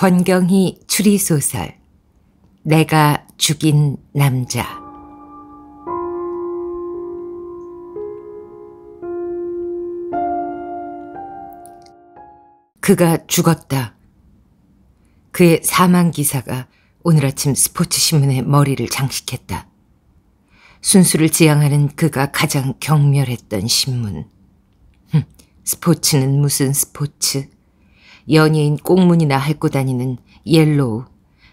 권경희 추리소설 내가 죽인 남자 그가 죽었다. 그의 사망 기사가 오늘 아침 스포츠 신문의 머리를 장식했다. 순수를 지향하는 그가 가장 경멸했던 신문. 스포츠는 무슨 스포츠? 연예인 꽁무니나 핥고 다니는 옐로우,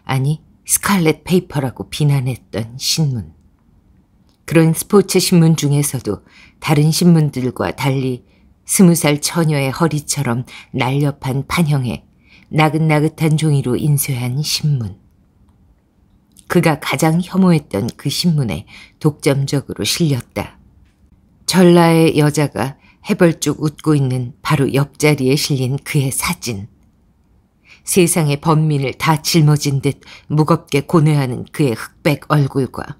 아니 스칼렛 페이퍼라고 비난했던 신문. 그런 스포츠 신문 중에서도 다른 신문들과 달리 스무 살 처녀의 허리처럼 날렵한 판형에 나긋나긋한 종이로 인쇄한 신문. 그가 가장 혐오했던 그 신문에 독점적으로 실렸다. 전라의 여자가 해벌쭉 웃고 있는 바로 옆자리에 실린 그의 사진. 세상의 범민을다 짊어진 듯 무겁게 고뇌하는 그의 흑백 얼굴과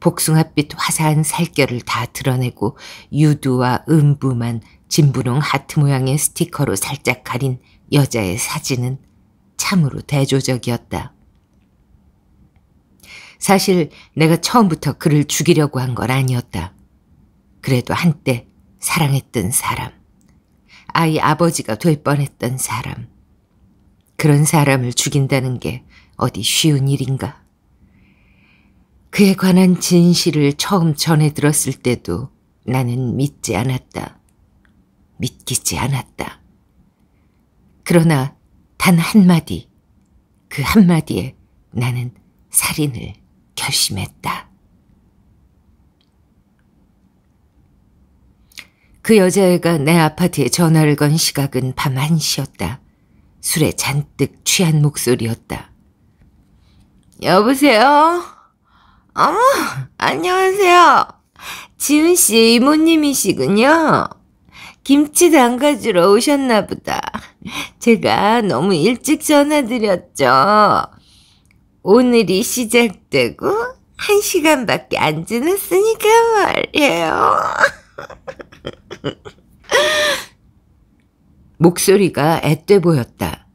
복숭아빛 화사한 살결을 다 드러내고 유두와 음부만 진분홍 하트 모양의 스티커로 살짝 가린 여자의 사진은 참으로 대조적이었다. 사실 내가 처음부터 그를 죽이려고 한 건 아니었다. 그래도 한때 사랑했던 사람, 아이 아버지가 될 뻔했던 사람, 그런 사람을 죽인다는 게 어디 쉬운 일인가. 그에 관한 진실을 처음 전해 들었을 때도 나는 믿지 않았다. 믿기지 않았다. 그러나 단 한마디, 그 한마디에 나는 살인을 결심했다. 그 여자애가 내 아파트에 전화를 건 시각은 밤 1시였다. 술에 잔뜩 취한 목소리였다. 여보세요? 어머, 안녕하세요. 지은씨 이모님이시군요. 김치 담가주러 오셨나 보다. 제가 너무 일찍 전화드렸죠. 오늘이 시작되고 한 시간밖에 안 지났으니까 말이에요. 목소리가 앳돼 보였다.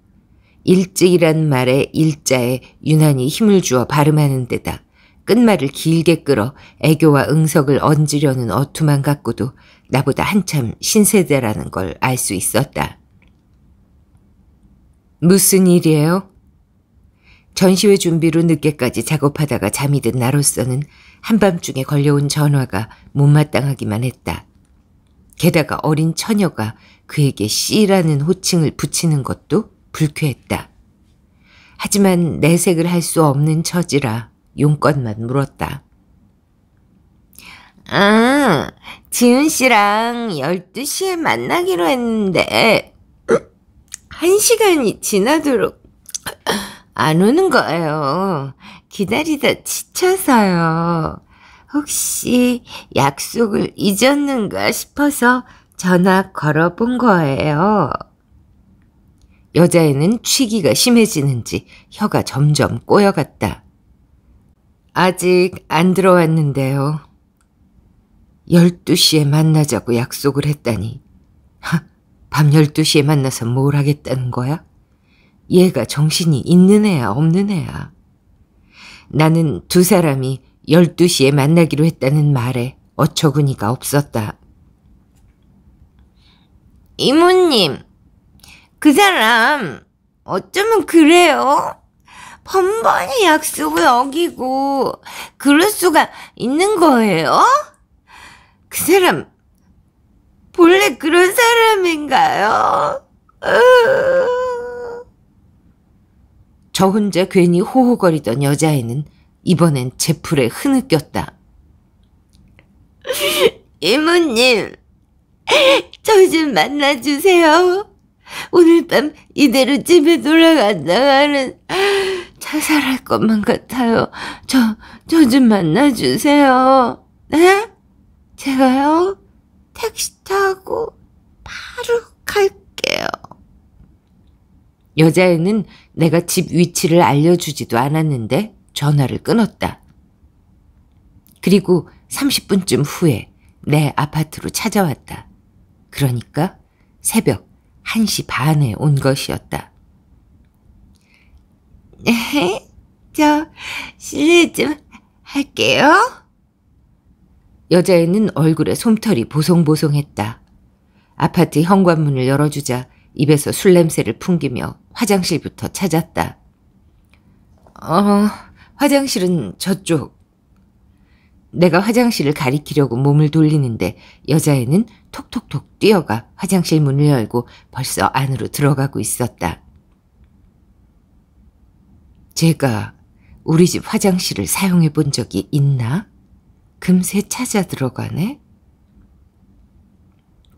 일찍이란 말에 일자에 유난히 힘을 주어 발음하는 데다 끝말을 길게 끌어 애교와 응석을 얹으려는 어투만 갖고도 나보다 한참 신세대라는 걸 알 수 있었다. 무슨 일이에요? 전시회 준비로 늦게까지 작업하다가 잠이 든 나로서는 한밤중에 걸려온 전화가 못마땅하기만 했다. 게다가 어린 처녀가 그에게 씨라는 호칭을 붙이는 것도 불쾌했다. 하지만 내색을 할 수 없는 처지라 용건만 물었다. 아, 지은 씨랑 12시에 만나기로 했는데, 한시간이 지나도록 안 오는 거예요. 기다리다 지쳐서요. 혹시 약속을 잊었는가 싶어서 전화 걸어본 거예요. 여자애는 취기가 심해지는지 혀가 점점 꼬여갔다. 아직 안 들어왔는데요. 12시에 만나자고 약속을 했다니. 하, 밤 12시에 만나서 뭘 하겠다는 거야? 얘가 정신이 있는 애야, 없는 애야. 나는 두 사람이 12시에 만나기로 했다는 말에 어처구니가 없었다. 이모님, 그 사람 어쩌면 그래요? 번번이 약속을 어기고 그럴 수가 있는 거예요? 그 사람 본래 그런 사람인가요? 으저 혼자 괜히 호호거리던 여자애는 이번엔 제풀에 흐느꼈다. 이모님, 저 좀 만나주세요. 오늘 밤 이대로 집에 돌아간다가는 자살할 것만 같아요. 저, 저 좀 만나주세요. 네? 제가요, 택시 타고 바로 갈게요. 여자애는 내가 집 위치를 알려주지도 않았는데 전화를 끊었다. 그리고 30분쯤 후에 내 아파트로 찾아왔다. 그러니까 새벽 1시 반에 온 것이었다. 네, 저 실례 좀 할게요. 여자애는 얼굴에 솜털이 보송보송했다. 아파트 현관문을 열어주자 입에서 술 냄새를 풍기며 화장실부터 찾았다. 어... 화장실은 저쪽. 내가 화장실을 가리키려고 몸을 돌리는데 여자애는 톡톡톡 뛰어가 화장실 문을 열고 벌써 안으로 들어가고 있었다. 제가 우리 집 화장실을 사용해 본 적이 있나? 금세 찾아 들어가네?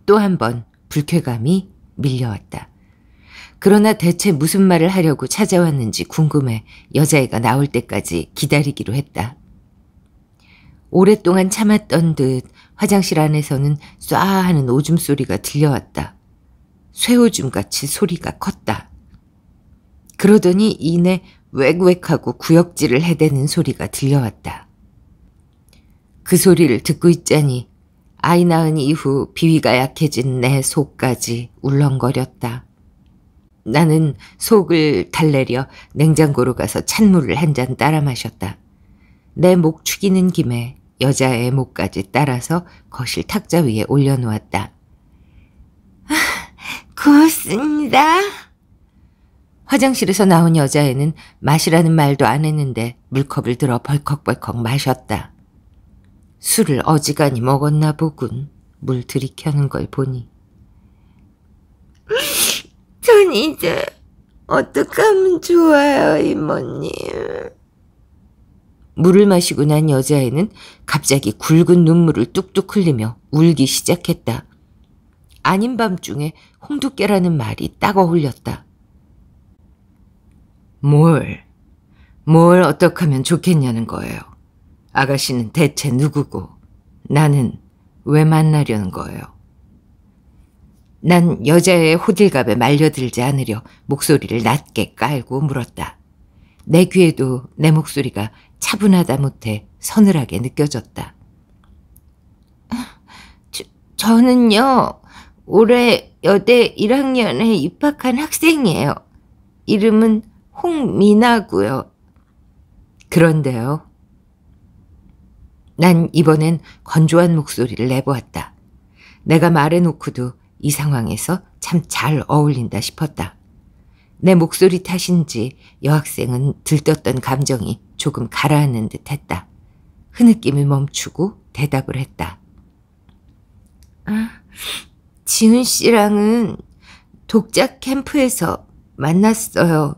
또 한 번 불쾌감이 밀려왔다. 그러나 대체 무슨 말을 하려고 찾아왔는지 궁금해 여자애가 나올 때까지 기다리기로 했다. 오랫동안 참았던 듯 화장실 안에서는 쏴 하는 오줌 소리가 들려왔다. 쇠오줌 같이 소리가 컸다. 그러더니 이내 웩웩하고 구역질을 해대는 소리가 들려왔다. 그 소리를 듣고 있자니 아이 낳은 이후 비위가 약해진 내 속까지 울렁거렸다. 나는 속을 달래려 냉장고로 가서 찬물을 한 잔 따라 마셨다. 내 목 축이는 김에 여자의 목까지 따라서 거실 탁자 위에 올려놓았다. 아, 고맙습니다. 화장실에서 나온 여자애는 마시라는 말도 안 했는데 물컵을 들어 벌컥벌컥 마셨다. 술을 어지간히 먹었나 보군. 물 들이켜는 걸 보니. 전 이제 어떡하면 좋아요, 이모님. 물을 마시고 난 여자애는 갑자기 굵은 눈물을 뚝뚝 흘리며 울기 시작했다. 아닌 밤중에 홍두깨라는 말이 딱 어울렸다. 뭘, 뭘 어떡하면 좋겠냐는 거예요. 아가씨는 대체 누구고 나는 왜 만나려는 거예요. 난 여자의 호들갑에 말려들지 않으려 목소리를 낮게 깔고 물었다. 내 귀에도 내 목소리가 차분하다 못해 서늘하게 느껴졌다. 저, 저는요, 올해 여대 1학년에 입학한 학생이에요. 이름은 홍미나고요. 그런데요. 난 이번엔 건조한 목소리를 내보았다. 내가 말해놓고도 이 상황에서 참 잘 어울린다 싶었다. 내 목소리 탓인지 여학생은 들떴던 감정이 조금 가라앉는 듯 했다. 흐느낌을 멈추고 대답을 했다. 아, 지훈 씨랑은 독자 캠프에서 만났어요.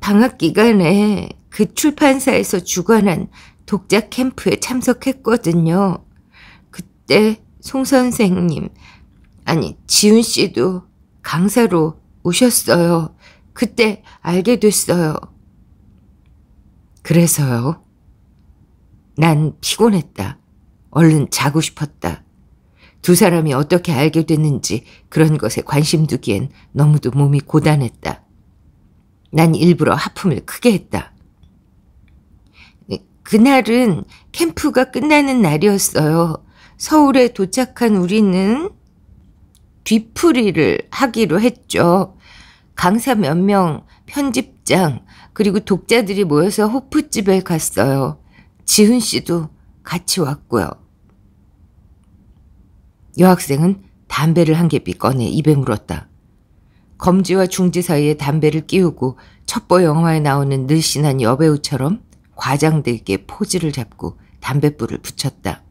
방학 기간에 그 출판사에서 주관한 독자 캠프에 참석했거든요. 그때 송 선생님, 아니, 지훈 씨도 강사로 오셨어요. 그때 알게 됐어요. 그래서요. 난 피곤했다. 얼른 자고 싶었다. 두 사람이 어떻게 알게 됐는지 그런 것에 관심 두기엔 너무도 몸이 고단했다. 난 일부러 하품을 크게 했다. 그날은 캠프가 끝나는 날이었어요. 서울에 도착한 우리는 뒤풀이를 하기로 했죠. 강사 몇 명, 편집장, 그리고 독자들이 모여서 호프집에 갔어요. 지훈 씨도 같이 왔고요. 여학생은 담배를 한 개비 꺼내 입에 물었다. 검지와 중지 사이에 담배를 끼우고 첩보 영화에 나오는 늘씬한 여배우처럼 과장되게 포즈를 잡고 담뱃불을 붙였다.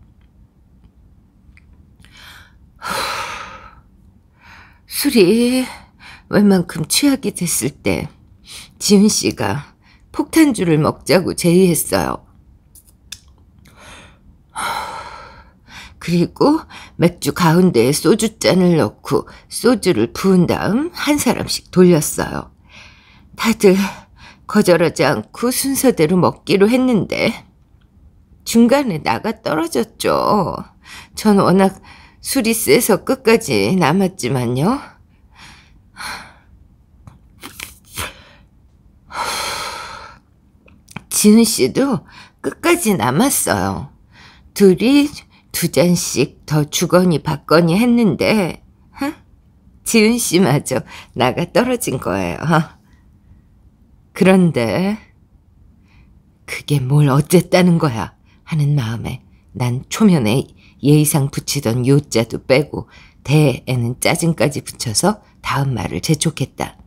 술이 웬만큼 취하게 됐을 때 지은 씨가 폭탄주를 먹자고 제의했어요. 그리고 맥주 가운데에 소주잔을 넣고 소주를 부은 다음 한 사람씩 돌렸어요. 다들 거절하지 않고 순서대로 먹기로 했는데 중간에 나가 떨어졌죠. 전 워낙 술이 세서 끝까지 남았지만요. 지은 씨도 끝까지 남았어요. 둘이 두 잔씩 더 주거니 받거니 했는데 지은 씨마저 나가 떨어진 거예요. 그런데 그게 뭘 어쨌다는 거야 하는 마음에 난 초면에 예의상 붙이던 요자도 빼고 대에는 짜증까지 붙여서 다음 말을 재촉했다.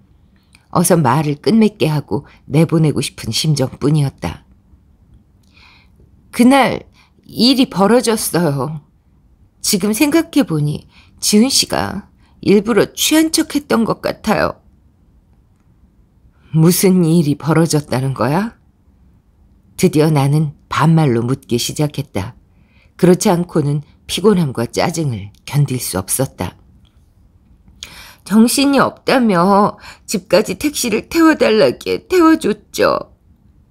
어서 말을 끝맺게 하고 내보내고 싶은 심정뿐이었다. 그날 일이 벌어졌어요. 지금 생각해보니 지훈 씨가 일부러 취한 척 했던 것 같아요. 무슨 일이 벌어졌다는 거야? 드디어 나는 반말로 묻기 시작했다. 그렇지 않고는 피곤함과 짜증을 견딜 수 없었다. 정신이 없다며 집까지 택시를 태워달라기에 태워줬죠.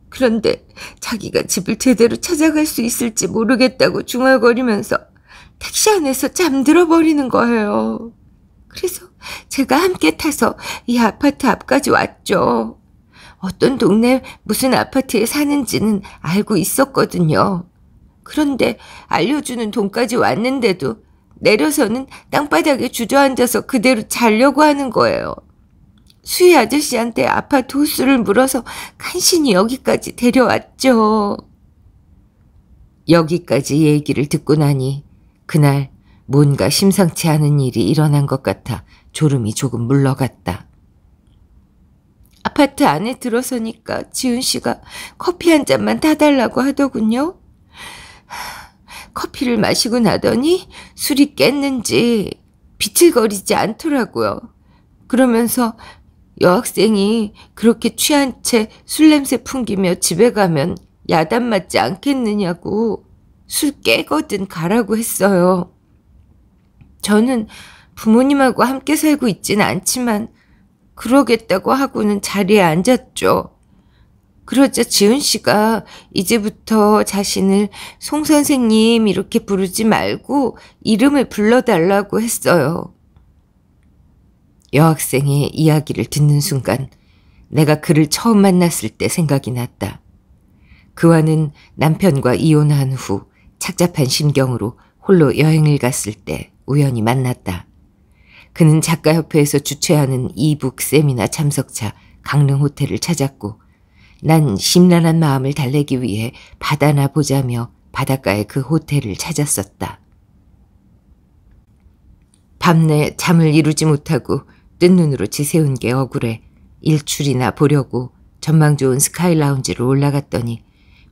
그런데 자기가 집을 제대로 찾아갈 수 있을지 모르겠다고 중얼거리면서 택시 안에서 잠들어 버리는 거예요. 그래서 제가 함께 타서 이 아파트 앞까지 왔죠. 어떤 동네 무슨 아파트에 사는지는 알고 있었거든요. 그런데 알려주는 돈까지 왔는데도 내려서는 땅바닥에 주저앉아서 그대로 자려고 하는 거예요. 수희 아저씨한테 아파트 호수를 물어서 간신히 여기까지 데려왔죠. 여기까지 얘기를 듣고 나니 그날 뭔가 심상치 않은 일이 일어난 것 같아 졸음이 조금 물러갔다. 아파트 안에 들어서니까 지훈 씨가 커피 한 잔만 타달라고 하더군요. 커피를 마시고 나더니 술이 깼는지 비틀거리지 않더라고요. 그러면서 여학생이 그렇게 취한 채 술 냄새 풍기며 집에 가면 야단 맞지 않겠느냐고 술 깨거든 가라고 했어요. 저는 부모님하고 함께 살고 있진 않지만 그러겠다고 하고는 자리에 앉았죠. 그러자 지훈 씨가 이제부터 자신을 송 선생님 이렇게 부르지 말고 이름을 불러달라고 했어요. 여학생의 이야기를 듣는 순간 내가 그를 처음 만났을 때 생각이 났다. 그와는 남편과 이혼한 후 착잡한 심경으로 홀로 여행을 갔을 때 우연히 만났다. 그는 작가협회에서 주최하는 이북 세미나 참석차 강릉 호텔을 찾았고 난 심란한 마음을 달래기 위해 바다나 보자며 바닷가의 그 호텔을 찾았었다. 밤내 잠을 이루지 못하고 뜬 눈으로 지새운 게 억울해 일출이나 보려고 전망 좋은 스카이 라운지로 올라갔더니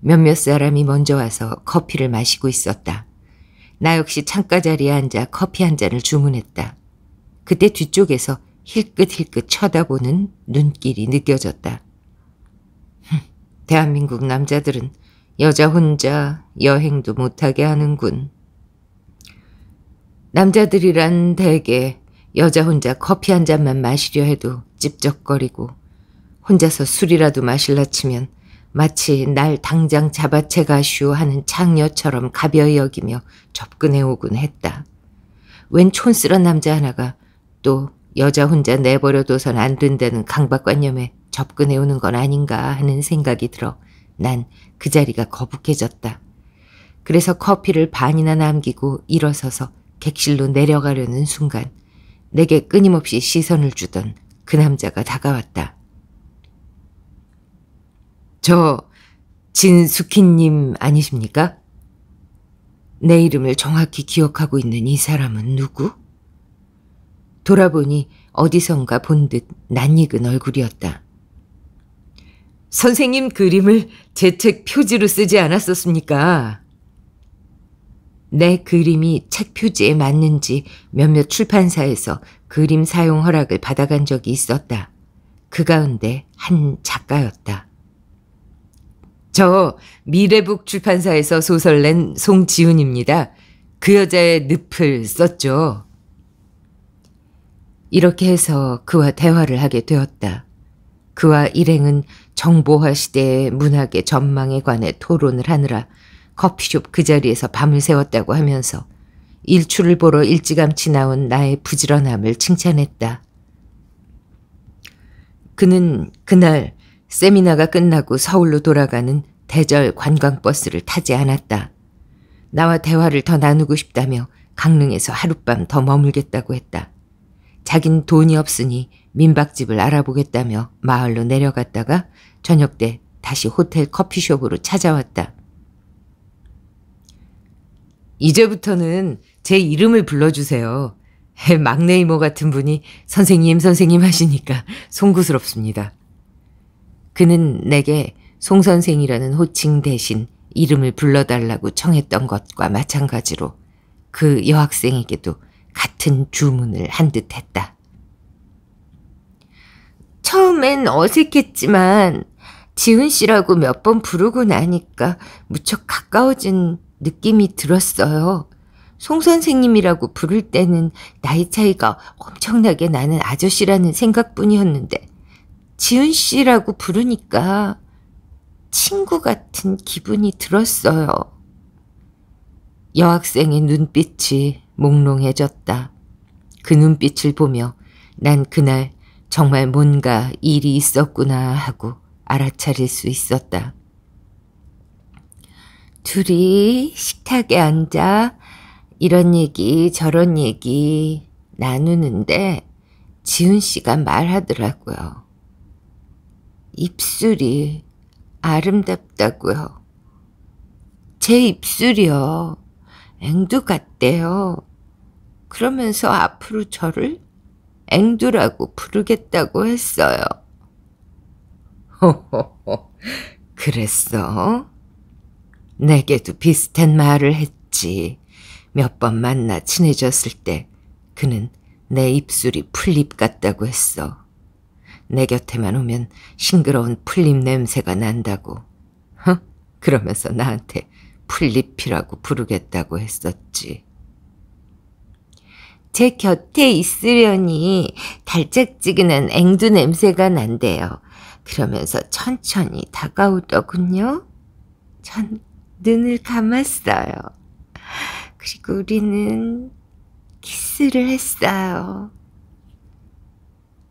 몇몇 사람이 먼저 와서 커피를 마시고 있었다. 나 역시 창가 자리에 앉아 커피 한 잔을 주문했다. 그때 뒤쪽에서 힐끗힐끗 쳐다보는 눈길이 느껴졌다. 대한민국 남자들은 여자 혼자 여행도 못하게 하는군. 남자들이란 대개 여자 혼자 커피 한 잔만 마시려 해도 찝적거리고 혼자서 술이라도 마실라 치면 마치 날 당장 잡아채 가시오 하는 창녀처럼 가벼이 여기며 접근해 오곤 했다. 웬 촌스런 남자 하나가 또 여자 혼자 내버려둬선 안 된다는 강박관념에 접근해 오는 건 아닌가 하는 생각이 들어 난 그 자리가 거북해졌다. 그래서 커피를 반이나 남기고 일어서서 객실로 내려가려는 순간 내게 끊임없이 시선을 주던 그 남자가 다가왔다. 저 진숙희님 아니십니까? 내 이름을 정확히 기억하고 있는 이 사람은 누구? 돌아보니 어디선가 본 듯 낯익은 얼굴이었다. 선생님 그림을 제책 표지로 쓰지 않았었습니까? 내 그림이 책 표지에 맞는지 몇몇 출판사에서 그림 사용 허락을 받아간 적이 있었다. 그 가운데 한 작가였다. 저 미래북 출판사에서 소설 낸 송지훈입니다. 그 여자의 늪을 썼죠. 이렇게 해서 그와 대화를 하게 되었다. 그와 일행은 정보화 시대의 문학의 전망에 관해 토론을 하느라 커피숍 그 자리에서 밤을 새웠다고 하면서 일출을 보러 일찌감치 나온 나의 부지런함을 칭찬했다. 그는 그날 세미나가 끝나고 서울로 돌아가는 대절 관광버스를 타지 않았다. 나와 대화를 더 나누고 싶다며 강릉에서 하룻밤 더 머물겠다고 했다. 자긴 돈이 없으니 민박집을 알아보겠다며 마을로 내려갔다가 저녁 때 다시 호텔 커피숍으로 찾아왔다. 이제부터는 제 이름을 불러주세요. 막내 이모 같은 분이 선생님, 선생님 하시니까 송구스럽습니다. 그는 내게 송선생이라는 호칭 대신 이름을 불러달라고 청했던 것과 마찬가지로 그 여학생에게도 같은 주문을 한 듯 했다. 처음엔 어색했지만 지훈 씨라고 몇 번 부르고 나니까 무척 가까워진 느낌이 들었어요. 송 선생님이라고 부를 때는 나이 차이가 엄청나게 나는 아저씨라는 생각뿐이었는데 지훈 씨라고 부르니까 친구 같은 기분이 들었어요. 여학생의 눈빛이 몽롱해졌다. 그 눈빛을 보며 난 그날 정말 뭔가 일이 있었구나 하고 알아차릴 수 있었다. 둘이 식탁에 앉아 이런 얘기 저런 얘기 나누는데 지훈 씨가 말하더라고요. 입술이 아름답다고요. 제 입술이요. 앵두 같대요. 그러면서 앞으로 저를 앵두라고 부르겠다고 했어요. 호호호, 그랬어? 내게도 비슷한 말을 했지. 몇 번 만나 친해졌을 때 그는 내 입술이 풀잎 같다고 했어. 내 곁에만 오면 싱그러운 풀잎 냄새가 난다고. 허? 그러면서 나한테 풀잎이라고 부르겠다고 했었지. 제 곁에 있으려니 달짝지근한 앵두 냄새가 난대요. 그러면서 천천히 다가오더군요. 전 눈을 감았어요. 그리고 우리는 키스를 했어요.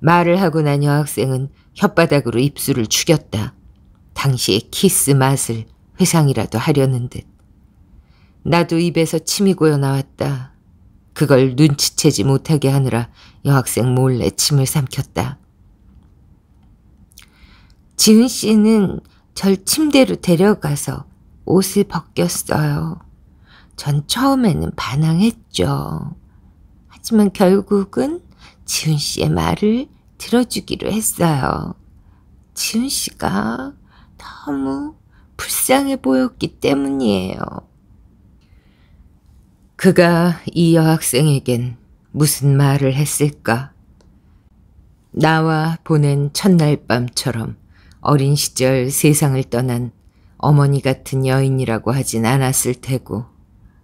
말을 하고 난 여학생은 혓바닥으로 입술을 죽였다. 당시의 키스 맛을 회상이라도 하려는 듯. 나도 입에서 침이 고여 나왔다. 그걸 눈치채지 못하게 하느라 여학생 몰래 침을 삼켰다. 지훈 씨는 절 침대로 데려가서 옷을 벗겼어요. 전 처음에는 반항했죠. 하지만 결국은 지훈 씨의 말을 들어주기로 했어요. 지훈 씨가 너무 불쌍해 보였기 때문이에요. 그가 이 여학생에겐 무슨 말을 했을까? 나와 보낸 첫날 밤처럼 어린 시절 세상을 떠난 어머니 같은 여인이라고 하진 않았을 테고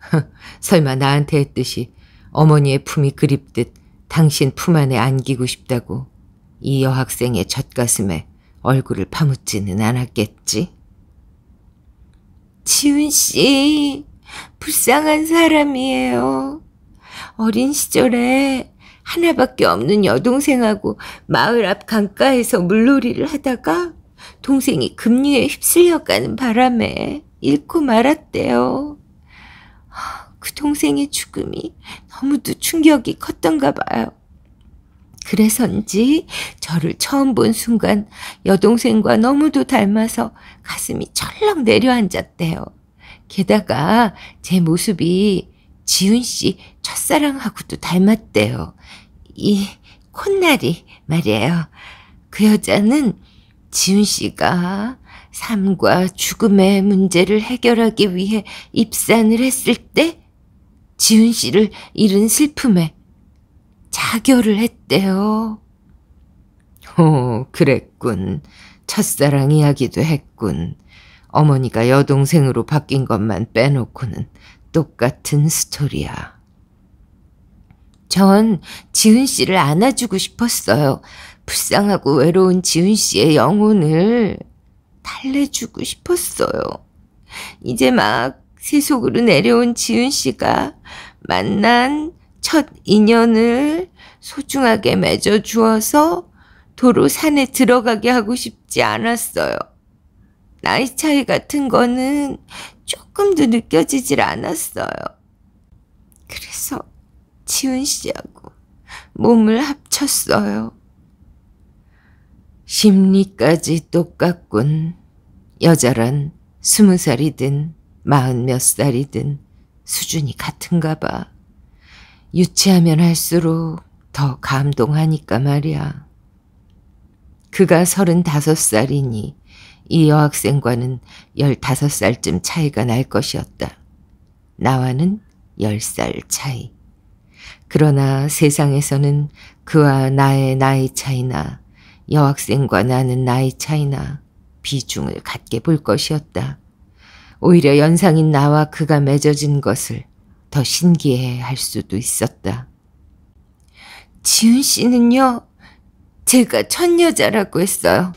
설마 나한테 했듯이 어머니의 품이 그립듯 당신 품 안에 안기고 싶다고 이 여학생의 젖가슴에 얼굴을 파묻지는 않았겠지? 지훈 씨, 불쌍한 사람이에요. 어린 시절에 하나밖에 없는 여동생하고 마을 앞 강가에서 물놀이를 하다가 동생이 급류에 휩쓸려가는 바람에 잃고 말았대요. 그 동생의 죽음이 너무도 충격이 컸던가 봐요. 그래서인지 저를 처음 본 순간 여동생과 너무도 닮아서 가슴이 철렁 내려앉았대요. 게다가 제 모습이 지훈 씨 첫사랑하고도 닮았대요. 이 콧날이 말이에요. 그 여자는 지훈 씨가 삶과 죽음의 문제를 해결하기 위해 입산을 했을 때 지훈 씨를 잃은 슬픔에 자결을 했대요. 오, 그랬군. 첫사랑 이야기도 했군. 어머니가 여동생으로 바뀐 것만 빼놓고는 똑같은 스토리야. 전 지은 씨를 안아주고 싶었어요. 불쌍하고 외로운 지은 씨의 영혼을 달래주고 싶었어요. 이제 막 세속으로 내려온 지은 씨가 만난 첫 인연을 소중하게 맺어주어서 도로 산에 들어가게 하고 싶지 않았어요. 나이 차이 같은 거는 조금도 느껴지질 않았어요. 그래서 지훈 씨하고 몸을 합쳤어요. 심리까지 똑같군. 여자란 스무 살이든 마흔 몇 살이든 수준이 같은가 봐. 유치하면 할수록 더 감동하니까 말이야. 그가 서른다섯 살이니 이 여학생과는 15살쯤 차이가 날 것이었다. 나와는 10살 차이. 그러나 세상에서는 그와 나의 나이 차이나 여학생과 나는 나이 차이나 비중을 갖게 볼 것이었다. 오히려 연상인 나와 그가 맺어진 것을 더 신기해 할 수도 있었다. 지은 씨는요, 제가 첫 여자라고 했어요.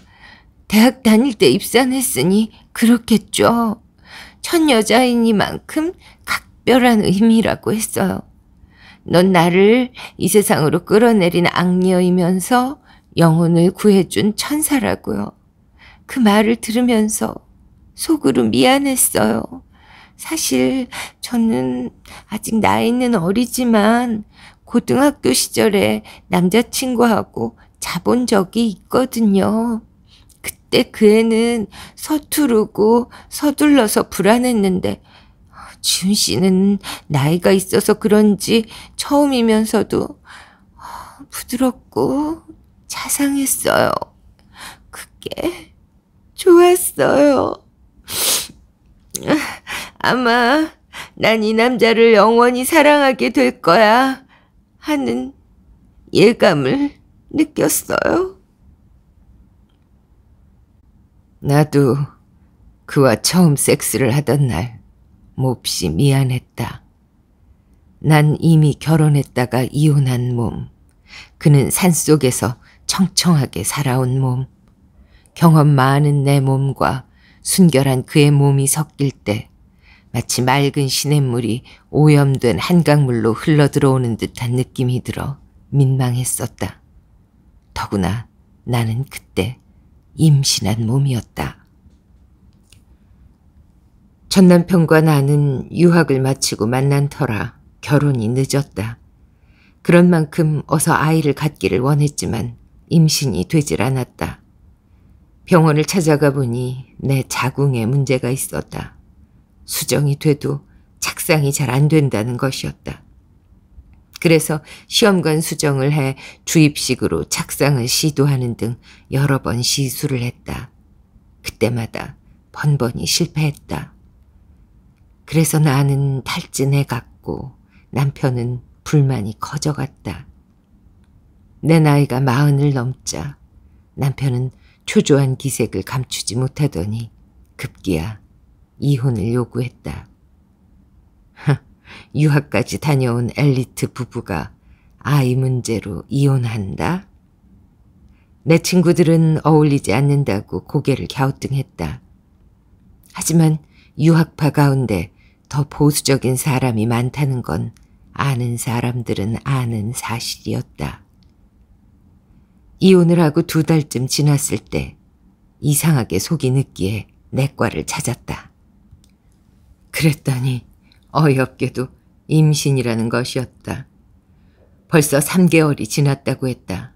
대학 다닐 때 입산했으니 그렇겠죠. 첫 여자이니만큼 각별한 의미라고 했어요. 넌 나를 이 세상으로 끌어내린 악녀이면서 영혼을 구해준 천사라고요. 그 말을 들으면서 속으로 미안했어요. 사실 저는 아직 나이는 어리지만 고등학교 시절에 남자친구하고 자본 적이 있거든요. 그때 그 애는 서투르고 서둘러서 불안했는데 지훈 씨는 나이가 있어서 그런지 처음이면서도 부드럽고 자상했어요. 그게 좋았어요. 아마 난 이 남자를 영원히 사랑하게 될 거야 하는 예감을 느꼈어요. 나도 그와 처음 섹스를 하던 날 몹시 미안했다. 난 이미 결혼했다가 이혼한 몸. 그는 산속에서 청청하게 살아온 몸. 경험 많은 내 몸과 순결한 그의 몸이 섞일 때 마치 맑은 시냇물이 오염된 한강물로 흘러들어오는 듯한 느낌이 들어 민망했었다. 더구나 나는 그때 임신한 몸이었다. 전 남편과 나는 유학을 마치고 만난 터라 결혼이 늦었다. 그런 만큼 어서 아이를 갖기를 원했지만 임신이 되질 않았다. 병원을 찾아가 보니 내 자궁에 문제가 있었다. 수정이 돼도 착상이 잘 안 된다는 것이었다. 그래서 시험관 수정을 해 주입식으로 착상을 시도하는 등 여러 번 시술을 했다. 그때마다 번번이 실패했다. 그래서 나는 탈진해 갔고 남편은 불만이 커져갔다. 내 나이가 마흔을 넘자 남편은 초조한 기색을 감추지 못하더니 급기야 이혼을 요구했다. 유학까지 다녀온 엘리트 부부가 아이 문제로 이혼한다? 내 친구들은 어울리지 않는다고 고개를 갸우뚱했다. 하지만 유학파 가운데 더 보수적인 사람이 많다는 건 아는 사람들은 아는 사실이었다. 이혼을 하고 두 달쯤 지났을 때 이상하게 속이 느끼해 내과를 찾았다. 그랬더니 어이없게도 임신이라는 것이었다. 벌써 3개월이 지났다고 했다.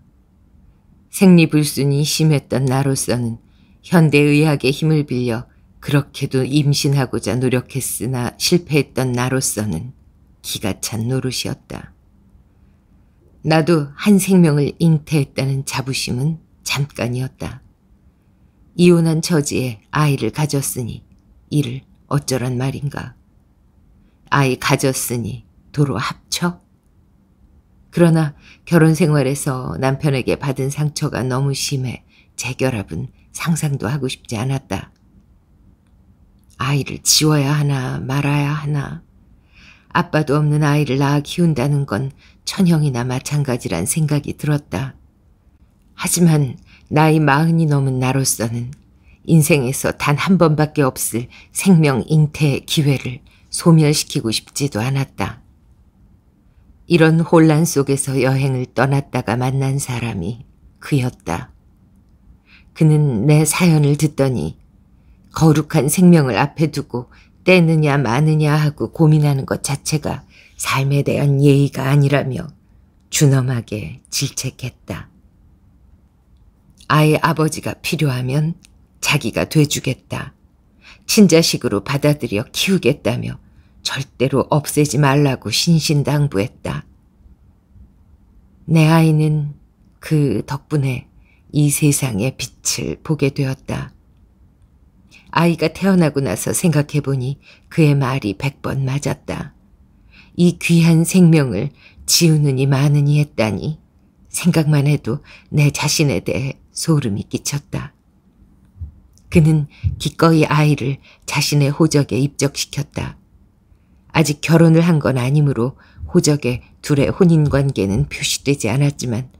생리불순이 심했던 나로서는 현대의학의 힘을 빌려 그렇게도 임신하고자 노력했으나 실패했던 나로서는 기가 찬 노릇이었다. 나도 한 생명을 잉태했다는 자부심은 잠깐이었다. 이혼한 처지에 아이를 가졌으니 이를 어쩌란 말인가. 아이 가졌으니 도로 합쳐? 그러나 결혼 생활에서 남편에게 받은 상처가 너무 심해 재결합은 상상도 하고 싶지 않았다. 아이를 지워야 하나 말아야 하나. 아빠도 없는 아이를 낳아 키운다는 건 천형이나 마찬가지란 생각이 들었다. 하지만 나이 마흔이 넘은 나로서는 인생에서 단 한 번밖에 없을 생명 잉태의 기회를 소멸시키고 싶지도 않았다. 이런 혼란 속에서 여행을 떠났다가 만난 사람이 그였다. 그는 내 사연을 듣더니 거룩한 생명을 앞에 두고 떼느냐 마느냐 하고 고민하는 것 자체가 삶에 대한 예의가 아니라며 준엄하게 질책했다. 아예 아버지가 필요하면 자기가 돼주겠다. 친자식으로 받아들여 키우겠다며 절대로 없애지 말라고 신신당부했다. 내 아이는 그 덕분에 이 세상의 빛을 보게 되었다. 아이가 태어나고 나서 생각해보니 그의 말이 백 번 맞았다. 이 귀한 생명을 지우느니 마느니 했다니 생각만 해도 내 자신에 대해 소름이 끼쳤다. 그는 기꺼이 아이를 자신의 호적에 입적시켰다. 아직 결혼을 한 건 아니므로 호적에 둘의 혼인관계는 표시되지 않았지만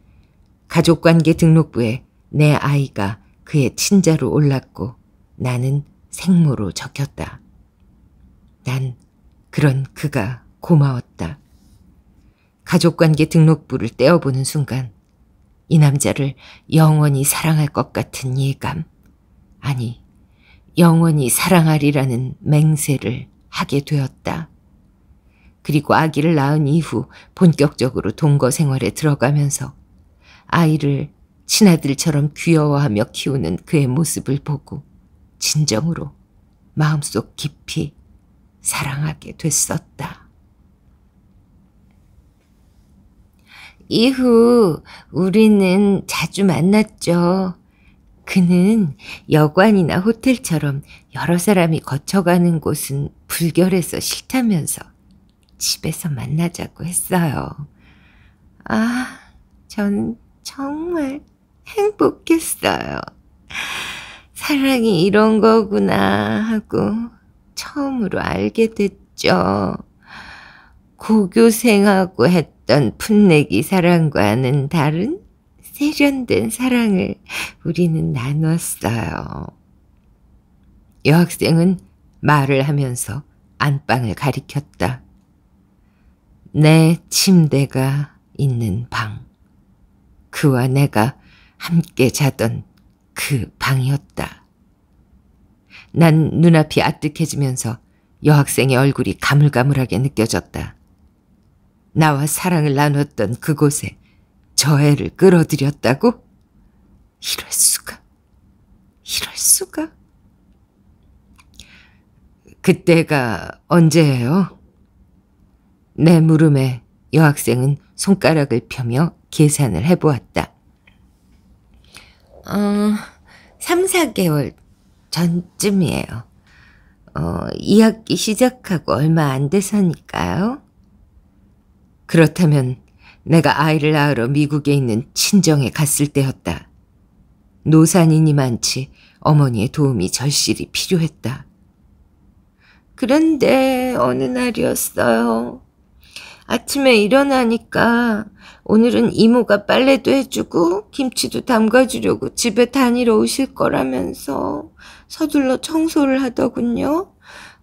가족관계 등록부에 내 아이가 그의 친자로 올랐고 나는 생모로 적혔다. 난 그런 그가 고마웠다. 가족관계 등록부를 떼어보는 순간 이 남자를 영원히 사랑할 것 같은 예감. 아니 영원히 사랑하리라는 맹세를 하게 되었다. 그리고 아기를 낳은 이후 본격적으로 동거 생활에 들어가면서 아이를 친아들처럼 귀여워하며 키우는 그의 모습을 보고 진정으로 마음속 깊이 사랑하게 됐었다. 이후 우리는 자주 만났죠. 그는 여관이나 호텔처럼 여러 사람이 거쳐가는 곳은 불결해서 싫다면서 집에서 만나자고 했어요. 아, 전 정말 행복했어요. 사랑이 이런 거구나 하고 처음으로 알게 됐죠. 고교생하고 했던 풋내기 사랑과는 다른 세련된 사랑을 우리는 나눴어요. 여학생은 말을 하면서 안방을 가리켰다. 내 침대가 있는 방. 그와 내가 함께 자던 그 방이었다. 난 눈앞이 아뜩해지면서 여학생의 얼굴이 가물가물하게 느껴졌다. 나와 사랑을 나눴던 그곳에 저해를 끌어들였다고? 이럴 수가. 이럴 수가. 그때가 언제예요? 내 물음에 여학생은 손가락을 펴며 계산을 해보았다. 어, 3, 4개월 전쯤이에요. 어, 2학기 시작하고 얼마 안 돼서니까요. 그렇다면 내가 아이를 낳으러 미국에 있는 친정에 갔을 때였다. 노산인이 많지 어머니의 도움이 절실히 필요했다. 그런데 어느 날이었어요. 아침에 일어나니까 오늘은 이모가 빨래도 해주고 김치도 담가주려고 집에 다니러 오실 거라면서 서둘러 청소를 하더군요.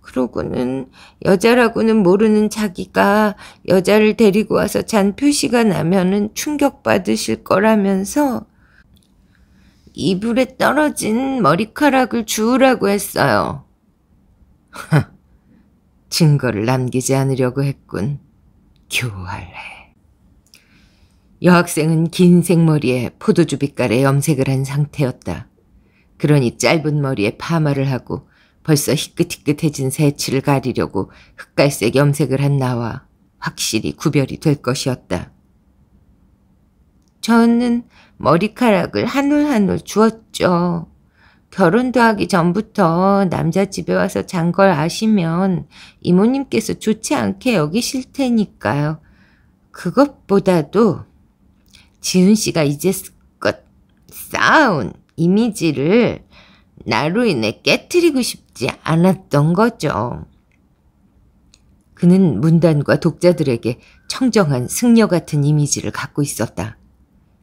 그러고는 여자라고는 모르는 자기가 여자를 데리고 와서 잔 표시가 나면은 충격받으실 거라면서 이불에 떨어진 머리카락을 주우라고 했어요. 증거를 남기지 않으려고 했군. 교활해. 여학생은 긴 생머리에 포도주 빛깔의 염색을 한 상태였다. 그러니 짧은 머리에 파마를 하고 벌써 희끗희끗해진 새치를 가리려고 흑갈색 염색을 한 나와 확실히 구별이 될 것이었다. 저는 머리카락을 한올 한올 주었죠. 결혼도 하기 전부터 남자 집에 와서 잔 걸 아시면 이모님께서 좋지 않게 여기실 테니까요. 그것보다도 지훈 씨가 이제껏 쌓아온 이미지를 나로 인해 깨뜨리고 싶 있지 않았던 거죠. 그는 문단과 독자들에게 청정한 승려 같은 이미지를 갖고 있었다.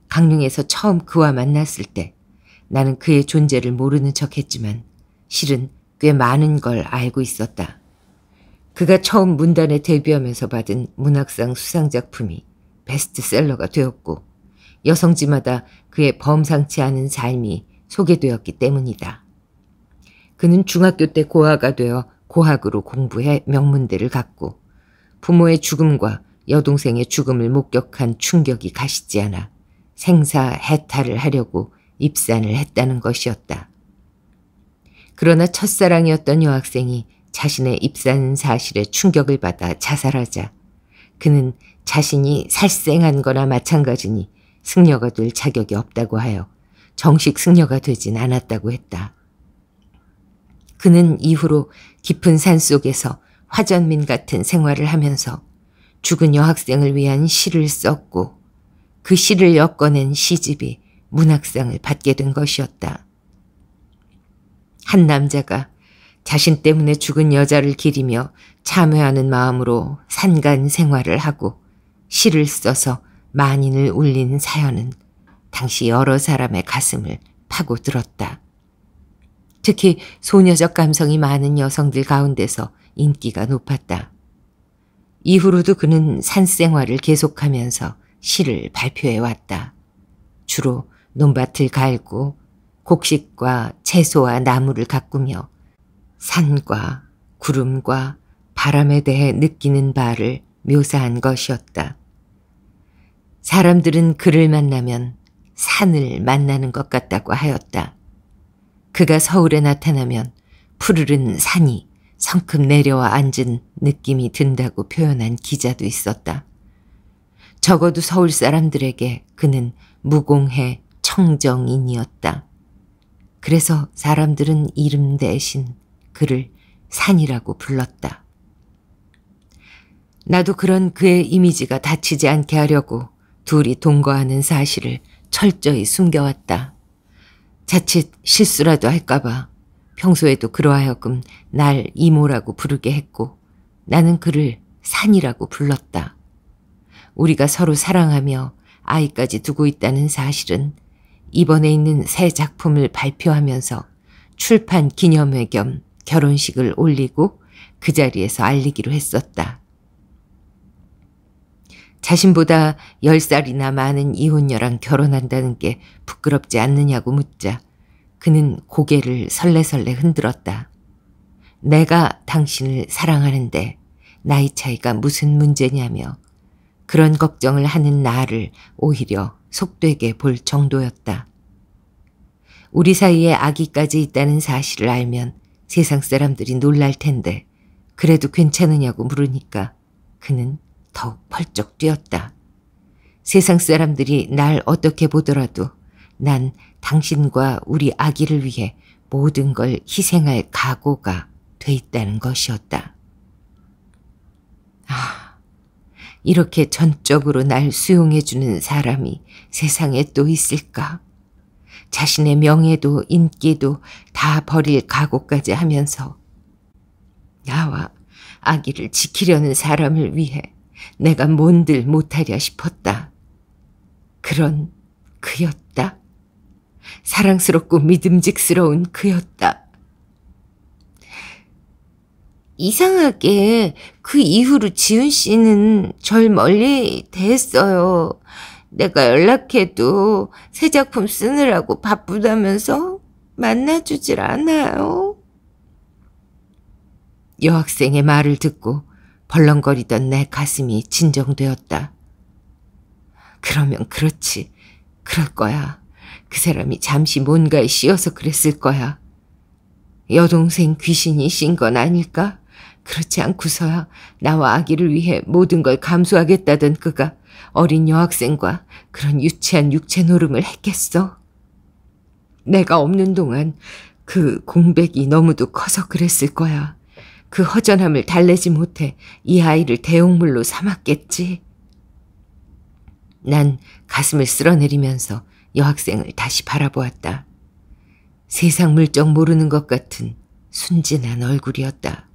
강릉에서 처음 그와 만났을 때 나는 그의 존재를 모르는 척했지만 실은 꽤 많은 걸 알고 있었다. 그가 처음 문단에 데뷔하면서 받은 문학상 수상작품이 베스트셀러가 되었고 여성지마다 그의 범상치 않은 삶이 소개되었기 때문이다. 그는 중학교 때 고아가 되어 고학으로 공부해 명문대를 갔고 부모의 죽음과 여동생의 죽음을 목격한 충격이 가시지 않아 생사 해탈을 하려고 입산을 했다는 것이었다. 그러나 첫사랑이었던 여학생이 자신의 입산 사실에 충격을 받아 자살하자 그는 자신이 살생한 거나 마찬가지니 승려가 될 자격이 없다고 하여 정식 승려가 되진 않았다고 했다. 그는 이후로 깊은 산 속에서 화전민 같은 생활을 하면서 죽은 여학생을 위한 시를 썼고 그 시를 엮어낸 시집이 문학상을 받게 된 것이었다. 한 남자가 자신 때문에 죽은 여자를 기리며 참회하는 마음으로 산간 생활을 하고 시를 써서 만인을 울린 사연은 당시 여러 사람의 가슴을 파고들었다. 특히 소녀적 감성이 많은 여성들 가운데서 인기가 높았다. 이후로도 그는 산생활을 계속하면서 시를 발표해왔다. 주로 논밭을 갈고 곡식과 채소와 나무를 가꾸며 산과 구름과 바람에 대해 느끼는 바를 묘사한 것이었다. 사람들은 그를 만나면 산을 만나는 것 같다고 하였다. 그가 서울에 나타나면 푸르른 산이 성큼 내려와 앉은 느낌이 든다고 표현한 기자도 있었다. 적어도 서울 사람들에게 그는 무공해 청정인이었다. 그래서 사람들은 이름 대신 그를 산이라고 불렀다. 나도 그런 그의 이미지가 다치지 않게 하려고 둘이 동거하는 사실을 철저히 숨겨왔다. 자칫 실수라도 할까봐 평소에도 그러하여금 날 이모라고 부르게 했고 나는 그를 산이라고 불렀다. 우리가 서로 사랑하며 아이까지 두고 있다는 사실은 이번에 있는 새 작품을 발표하면서 출판 기념회 겸 결혼식을 올리고 그 자리에서 알리기로 했었다. 자신보다 열살이나 많은 이혼녀랑 결혼한다는 게 부끄럽지 않느냐고 묻자 그는 고개를 설레설레 흔들었다. 내가 당신을 사랑하는데 나이 차이가 무슨 문제냐며 그런 걱정을 하는 나를 오히려 속되게 볼 정도였다. 우리 사이에 아기까지 있다는 사실을 알면 세상 사람들이 놀랄 텐데 그래도 괜찮으냐고 물으니까 그는 더욱 펄쩍 뛰었다. 세상 사람들이 날 어떻게 보더라도 난 당신과 우리 아기를 위해 모든 걸 희생할 각오가 돼 있다는 것이었다. 아, 이렇게 전적으로 날 수용해주는 사람이 세상에 또 있을까? 자신의 명예도 인기도 다 버릴 각오까지 하면서 나와 아기를 지키려는 사람을 위해 내가 뭔들 못하랴 싶었다. 그런 그였다. 사랑스럽고 믿음직스러운 그였다. 이상하게 그 이후로 지훈 씨는 절 멀리 대어요 내가 연락해도 새 작품 쓰느라고 바쁘다면서 만나주질 않아요. 여학생의 말을 듣고 벌렁거리던 내 가슴이 진정되었다. 그러면 그렇지. 그럴 거야. 그 사람이 잠시 뭔가에 씌어서 그랬을 거야. 여동생 귀신이 씌건 아닐까? 그렇지 않고서야 나와 아기를 위해 모든 걸 감수하겠다던 그가 어린 여학생과 그런 유치한 육체 노름을 했겠어? 내가 없는 동안 그 공백이 너무도 커서 그랬을 거야. 그 허전함을 달래지 못해 이 아이를 대용물로 삼았겠지. 난 가슴을 쓸어내리면서 여학생을 다시 바라보았다. 세상 물정 모르는 것 같은 순진한 얼굴이었다.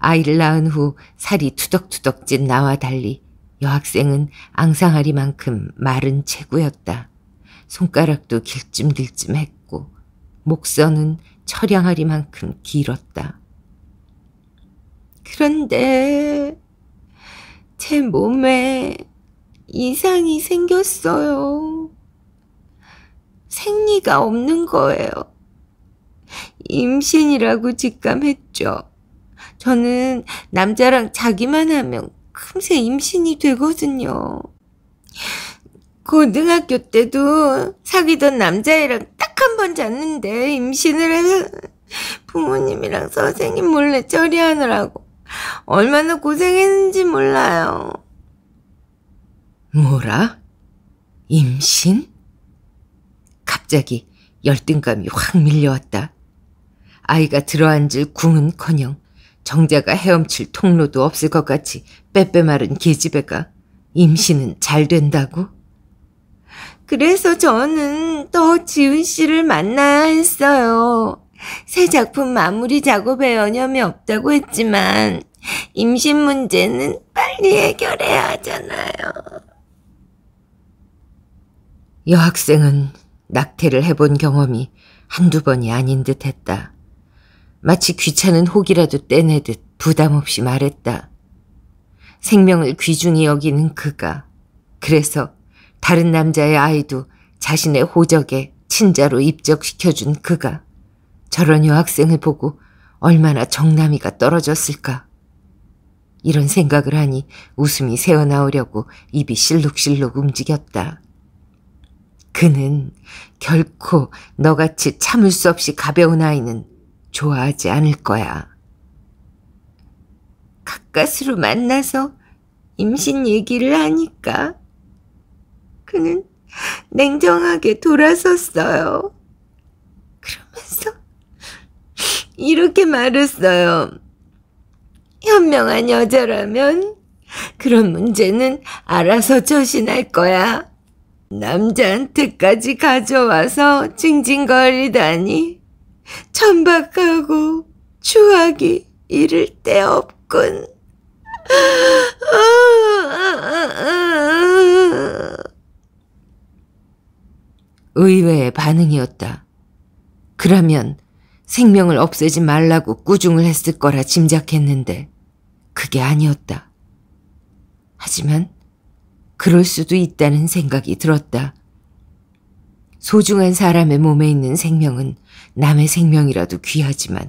아이를 낳은 후 살이 투덕투덕 찐 나와 달리 여학생은 앙상아리만큼 마른 체구였다. 손가락도 길쯤길쯤했고 목선은 철양아리만큼 길었다. 그런데 제 몸에 이상이 생겼어요. 생리가 없는 거예요. 임신이라고 직감했죠. 저는 남자랑 자기만 하면 금세 임신이 되거든요. 고등학교 때도 사귀던 남자애랑 딱 한 번 잤는데 임신을 해서 부모님이랑 선생님 몰래 처리하느라고 얼마나 고생했는지 몰라요. 뭐라? 임신? 갑자기 열등감이 확 밀려왔다. 아이가 들어앉을 궁은커녕 정자가 헤엄칠 통로도 없을 것 같이 빼빼마른 계집애가 임신은 잘 된다고? 그래서 저는 더지은 씨를 만나야 했어요. 새 작품 마무리 작업에 여념이 없다고 했지만 임신 문제는 빨리 해결해야 하잖아요. 여학생은 낙태를 해본 경험이 한두 번이 아닌 듯 했다. 마치 귀찮은 혹이라도 떼내듯 부담없이 말했다. 생명을 귀중히 여기는 그가 그래서 다른 남자의 아이도 자신의 호적에 친자로 입적시켜준 그가 저런 여학생을 보고 얼마나 정남이가 떨어졌을까. 이런 생각을 하니 웃음이 새어나오려고 입이 실룩실룩 움직였다. 그는 결코 너같이 참을 수 없이 가벼운 아이는 좋아하지 않을 거야. 가까스로 만나서 임신 얘기를 하니까 그는 냉정하게 돌아섰어요. 이렇게 말했어요. 현명한 여자라면 그런 문제는 알아서 조신할 거야. 남자한테까지 가져와서 징징거리다니 천박하고 추하이 이를 데 없군. 의외의 반응이었다. 그러면 생명을 없애지 말라고 꾸중을 했을 거라 짐작했는데 그게 아니었다. 하지만 그럴 수도 있다는 생각이 들었다. 소중한 사람의 몸에 있는 생명은 남의 생명이라도 귀하지만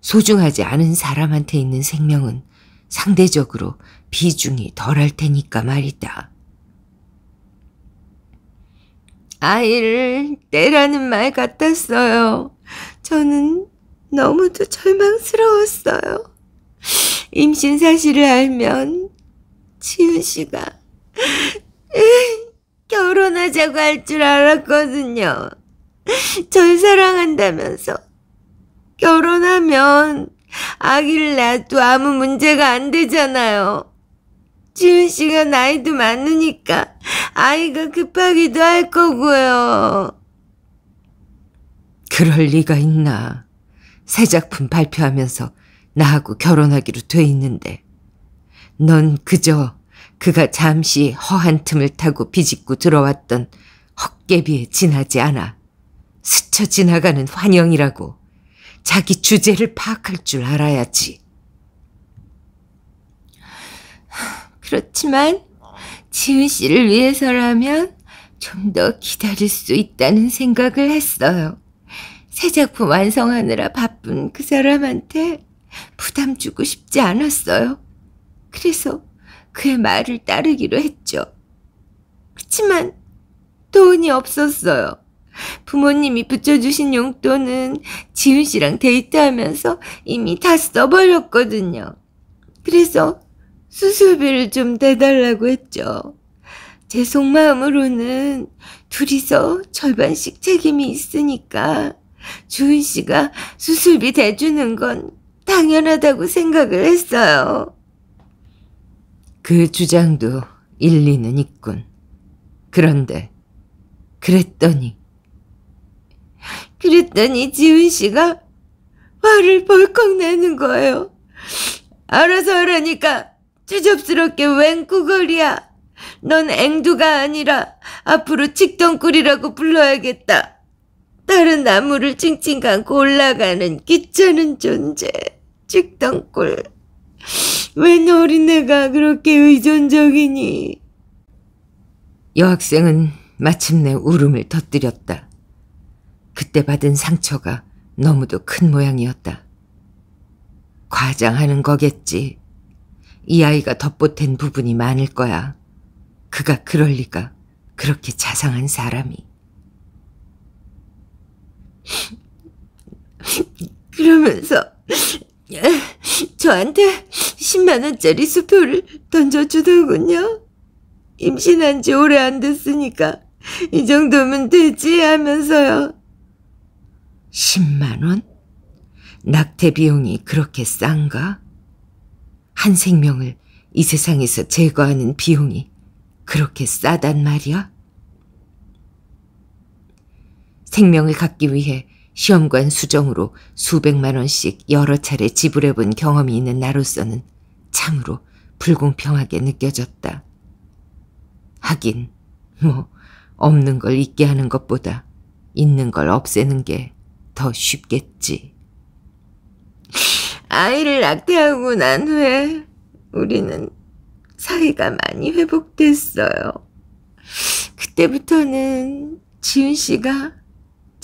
소중하지 않은 사람한테 있는 생명은 상대적으로 비중이 덜할 테니까 말이다. 아이를 때라는 말 같았어요. 저는 너무도 절망스러웠어요. 임신 사실을 알면 지윤 씨가 결혼하자고 할 줄 알았거든요. 절 사랑한다면서 결혼하면 아기를 낳아도 아무 문제가 안 되잖아요. 지윤 씨가 나이도 많으니까 아이가 급하기도 할 거고요. 그럴 리가 있나. 새 작품 발표하면서 나하고 결혼하기로 돼 있는데. 넌 그저 그가 잠시 허한 틈을 타고 비집고 들어왔던 헛개비에 지나지 않아. 스쳐 지나가는 환영이라고 자기 주제를 파악할 줄 알아야지. 그렇지만 지은 씨를 위해서라면 좀 더 기다릴 수 있다는 생각을 했어요. 새 작품 완성하느라 바쁜 그 사람한테 부담 주고 싶지 않았어요. 그래서 그의 말을 따르기로 했죠. 그렇지만 돈이 없었어요. 부모님이 붙여주신 용돈은 지훈 씨랑 데이트하면서 이미 다 써버렸거든요. 그래서 수술비를 좀 대달라고 했죠. 제 속마음으로는 둘이서 절반씩 책임이 있으니까 주인 씨가 수술비 대주는 건 당연하다고 생각을 했어요. 그 주장도 일리는 있군. 그런데 그랬더니 그랬더니 지훈 씨가 화를 벌컥 내는 거예요. 알아서 하라니까 주접스럽게 웬구걸이야넌 앵두가 아니라 앞으로 직덩꿀이라고 불러야겠다. 다른 나무를 찡찡 감고 올라가는 귀찮은 존재 찍덩굴 웬 어린애가 그렇게 의존적이니 여학생은 마침내 울음을 터뜨렸다 그때 받은 상처가 너무도 큰 모양이었다 과장하는 거겠지 이 아이가 덧붙탠 부분이 많을 거야 그가 그럴 리가 그렇게 자상한 사람이 그러면서 저한테 10만원짜리 수표를 던져주더군요. 임신한 지 오래 안 됐으니까 이 정도면 되지 하면서요. 10만원? 낙태 비용이 그렇게 싼가? 한 생명을 이 세상에서 제거하는 비용이 그렇게 싸단 말이야? 생명을 갖기 위해 시험관 수정으로 수백만 원씩 여러 차례 지불해본 경험이 있는 나로서는 참으로 불공평하게 느껴졌다. 하긴 뭐 없는 걸 있게 하는 것보다 있는 걸 없애는 게 더 쉽겠지. 아이를 낙태하고 난 후에 우리는 사이가 많이 회복됐어요. 그때부터는 지은 씨가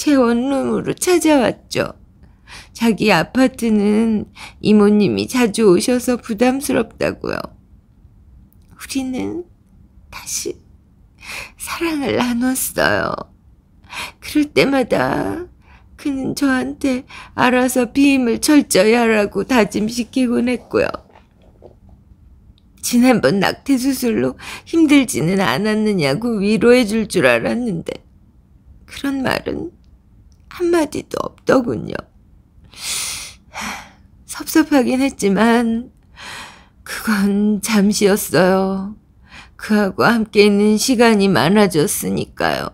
제 원룸으로 찾아왔죠. 자기 아파트는 이모님이 자주 오셔서 부담스럽다고요. 우리는 다시 사랑을 나눴어요. 그럴 때마다 그는 저한테 알아서 비임을 철저히 하라고 다짐시키곤 했고요. 지난번 낙태 수술로 힘들지는 않았느냐고 위로해 줄 줄 알았는데 그런 말은 한마디도 없더군요. 섭섭하긴 했지만 그건 잠시였어요. 그하고 함께 있는 시간이 많아졌으니까요.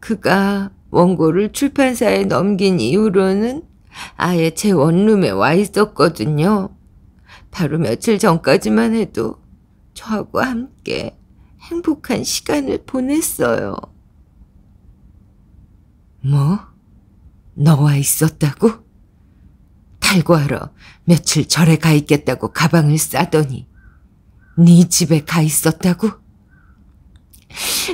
그가 원고를 출판사에 넘긴 이후로는 아예 제 원룸에 와 있었거든요. 바로 며칠 전까지만 해도 저하고 함께 행복한 시간을 보냈어요. 뭐? 너와 있었다고? 탈구하러 며칠 절에 가 있겠다고 가방을 싸더니 네 집에 가 있었다고?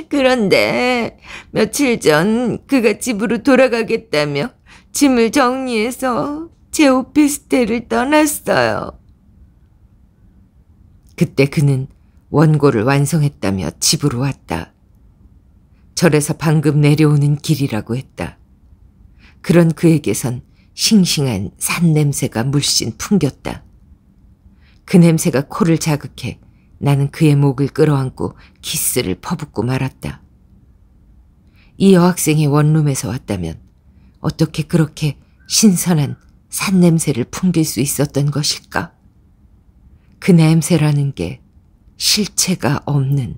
그런데 며칠 전 그가 집으로 돌아가겠다며 짐을 정리해서 제 오피스텔을 떠났어요. 그때 그는 원고를 완성했다며 집으로 왔다. 절에서 방금 내려오는 길이라고 했다. 그런 그에게선 싱싱한 산 냄새가 물씬 풍겼다. 그 냄새가 코를 자극해 나는 그의 목을 끌어안고 키스를 퍼붓고 말았다. 이 여학생이 원룸에서 왔다면 어떻게 그렇게 신선한 산 냄새를 풍길 수 있었던 것일까? 그 냄새라는 게 실체가 없는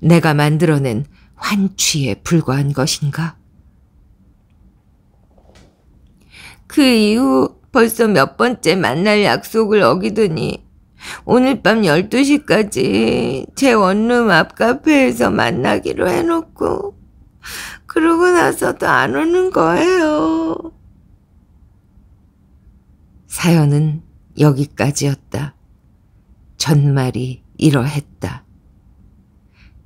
내가 만들어낸 환취에 불과한 것인가? 그 이후 벌써 몇 번째 만날 약속을 어기더니 오늘 밤 12시까지 제 원룸 앞 카페에서 만나기로 해놓고 그러고 나서도 안 오는 거예요. 사연은 여기까지였다. 전말이 이러했다.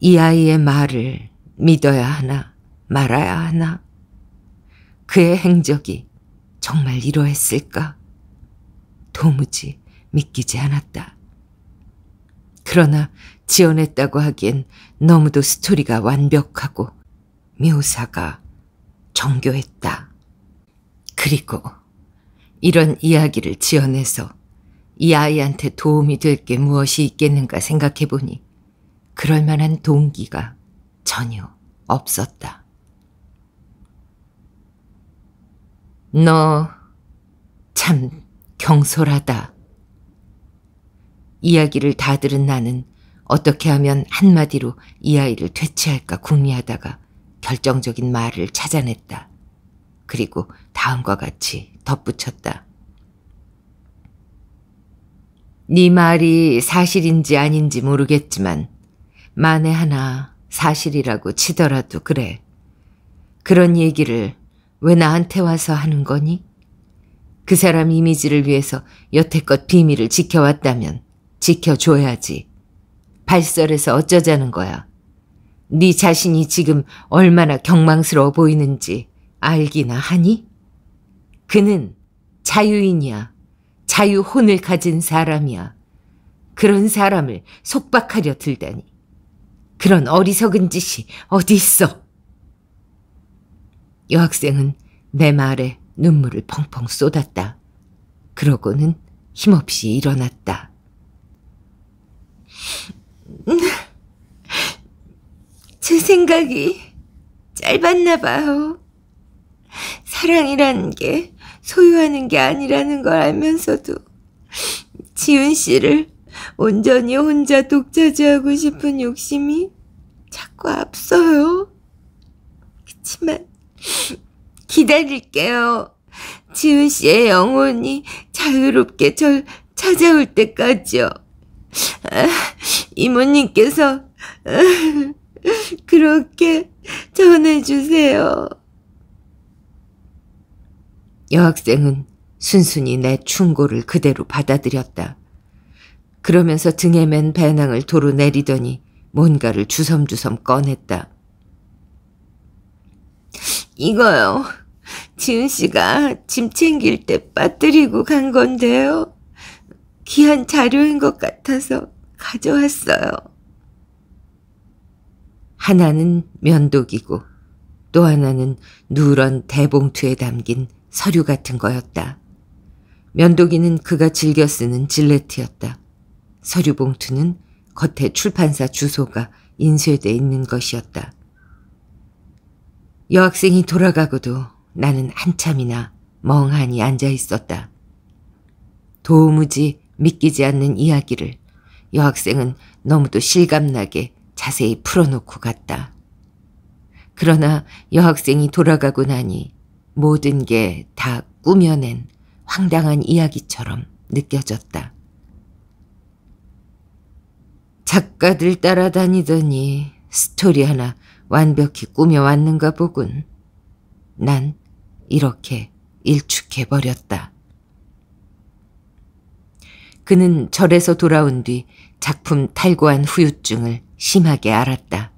이 아이의 말을 믿어야 하나 말아야 하나 그의 행적이 정말 이러했을까? 도무지 믿기지 않았다. 그러나 지어냈다고 하기엔 너무도 스토리가 완벽하고 묘사가 정교했다. 그리고 이런 이야기를 지어내서 이 아이한테 도움이 될 게 무엇이 있겠는가 생각해보니 그럴 만한 동기가 전혀 없었다. 너참 경솔하다. 이야기를 다 들은 나는 어떻게 하면 한마디로 이 아이를 퇴치할까 궁리하다가 결정적인 말을 찾아냈다. 그리고 다음과 같이 덧붙였다. 네 말이 사실인지 아닌지 모르겠지만 만에 하나 사실이라고 치더라도 그래. 그런 얘기를 왜 나한테 와서 하는 거니? 그 사람 이미지를 위해서 여태껏 비밀을 지켜왔다면 지켜줘야지. 발설해서 어쩌자는 거야. 네 자신이 지금 얼마나 경망스러워 보이는지 알기나 하니? 그는 자유인이야. 자유혼을 가진 사람이야. 그런 사람을 속박하려 들다니. 그런 어리석은 짓이 어디 있어? 여학생은 내 말에 눈물을 펑펑 쏟았다. 그러고는 힘없이 일어났다. 제 생각이 짧았나 봐요. 사랑이라는 게 소유하는 게 아니라는 걸 알면서도 지훈 씨를 온전히 혼자 독자지하고 싶은 욕심이 자꾸 앞서요. 기다릴게요. 지은 씨의 영혼이 자유롭게 절 찾아올 때까지요. 이모님께서 그렇게 전해주세요. 여학생은 순순히 내 충고를 그대로 받아들였다. 그러면서 등에 맨 배낭을 도로 내리더니 뭔가를 주섬주섬 꺼냈다. 이거요. 지은 씨가 짐 챙길 때 빠뜨리고 간 건데요. 귀한 자료인 것 같아서 가져왔어요. 하나는 면도기고 또 하나는 누런 대봉투에 담긴 서류 같은 거였다. 면도기는 그가 즐겨 쓰는 질레트였다. 서류 봉투는 겉에 출판사 주소가 인쇄돼 있는 것이었다. 여학생이 돌아가고도 나는 한참이나 멍하니 앉아 있었다. 도무지 믿기지 않는 이야기를 여학생은 너무도 실감나게 자세히 풀어놓고 갔다. 그러나 여학생이 돌아가고 나니 모든 게 다 꾸며낸 황당한 이야기처럼 느껴졌다. 작가들 따라다니더니 스토리 하나 완벽히 꾸며왔는가 보군. 난 이렇게 일축해버렸다. 그는 절에서 돌아온 뒤 작품 탈고한 후유증을 심하게 앓았다.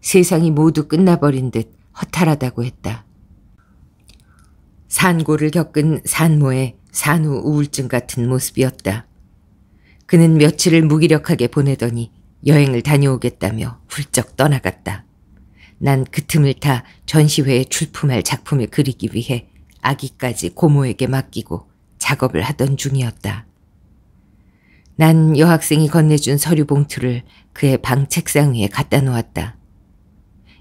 세상이 모두 끝나버린 듯 허탈하다고 했다. 산고를 겪은 산모의 산후 우울증 같은 모습이었다. 그는 며칠을 무기력하게 보내더니 여행을 다녀오겠다며 훌쩍 떠나갔다. 난그 틈을 타 전시회에 출품할 작품을 그리기 위해 아기까지 고모에게 맡기고 작업을 하던 중이었다. 난 여학생이 건네준 서류 봉투를 그의 방 책상 위에 갖다 놓았다.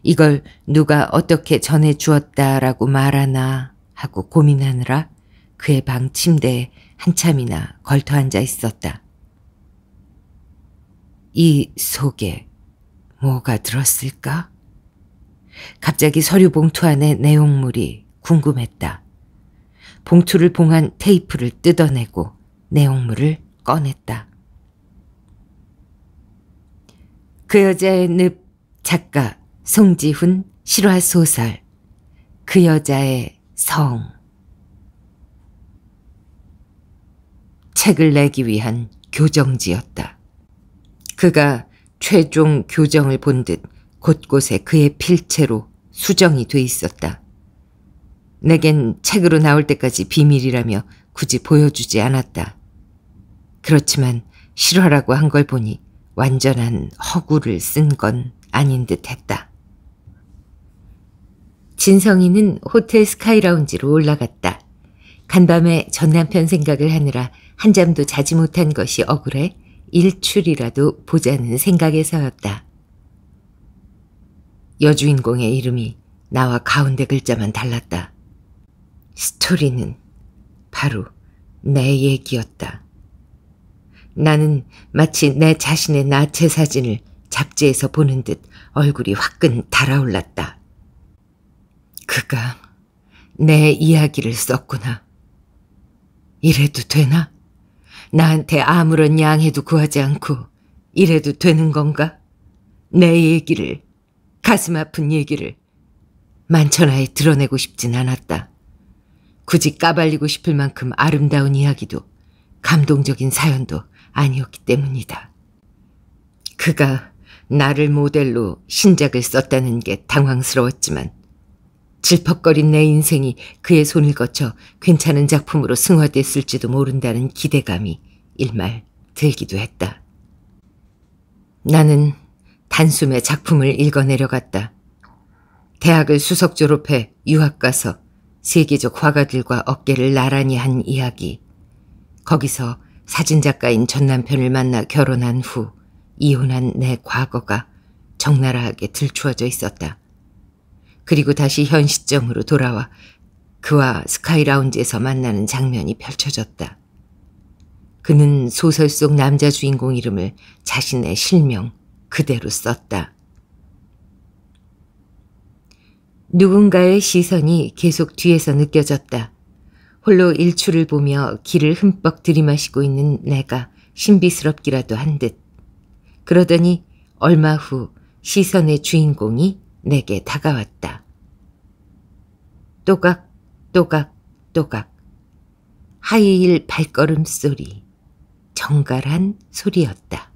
이걸 누가 어떻게 전해주었다라고 말하나 하고 고민하느라 그의 방 침대에 한참이나 걸터 앉아 있었다. 이 속에 뭐가 들었을까? 갑자기 서류 봉투 안에 내용물이 궁금했다. 봉투를 봉한 테이프를 뜯어내고 내용물을 꺼냈다. 그 여자의 늪 작가 송지훈 실화 소설 그 여자의 성 책을 내기 위한 교정지였다. 그가 최종 교정을 본듯 곳곳에 그의 필체로 수정이 돼 있었다. 내겐 책으로 나올 때까지 비밀이라며 굳이 보여주지 않았다. 그렇지만 실화라고 한 걸 보니 완전한 허구를 쓴 건 아닌 듯 했다. 진성이는 호텔 스카이라운지로 올라갔다. 간밤에 전남편 생각을 하느라 한잠도 자지 못한 것이 억울해 일출이라도 보자는 생각에서였다. 여주인공의 이름이 나와 가운데 글자만 달랐다. 스토리는 바로 내 얘기였다. 나는 마치 내 자신의 나체 사진을 잡지에서 보는 듯 얼굴이 화끈 달아올랐다. 그가 내 이야기를 썼구나. 이래도 되나? 나한테 아무런 양해도 구하지 않고 이래도 되는 건가? 내 얘기를 가슴 아픈 얘기를 만천하에 드러내고 싶진 않았다. 굳이 까발리고 싶을 만큼 아름다운 이야기도 감동적인 사연도 아니었기 때문이다. 그가 나를 모델로 신작을 썼다는 게 당황스러웠지만 질퍽거린 내 인생이 그의 손을 거쳐 괜찮은 작품으로 승화됐을지도 모른다는 기대감이 일말 들기도 했다. 나는 단숨에 작품을 읽어내려갔다. 대학을 수석 졸업해 유학 가서 세계적 화가들과 어깨를 나란히 한 이야기. 거기서 사진작가인 전 남편을 만나 결혼한 후 이혼한 내 과거가 적나라하게 들추어져 있었다. 그리고 다시 현 시점으로 돌아와 그와 스카이라운지에서 만나는 장면이 펼쳐졌다. 그는 소설 속 남자 주인공 이름을 자신의 실명, 그대로 썼다. 누군가의 시선이 계속 뒤에서 느껴졌다. 홀로 일출을 보며 길을 흠뻑 들이마시고 있는 내가 신비스럽기라도 한 듯. 그러더니 얼마 후 시선의 주인공이 내게 다가왔다. 또각, 또각, 또각. 하이힐 발걸음 소리. 정갈한 소리였다.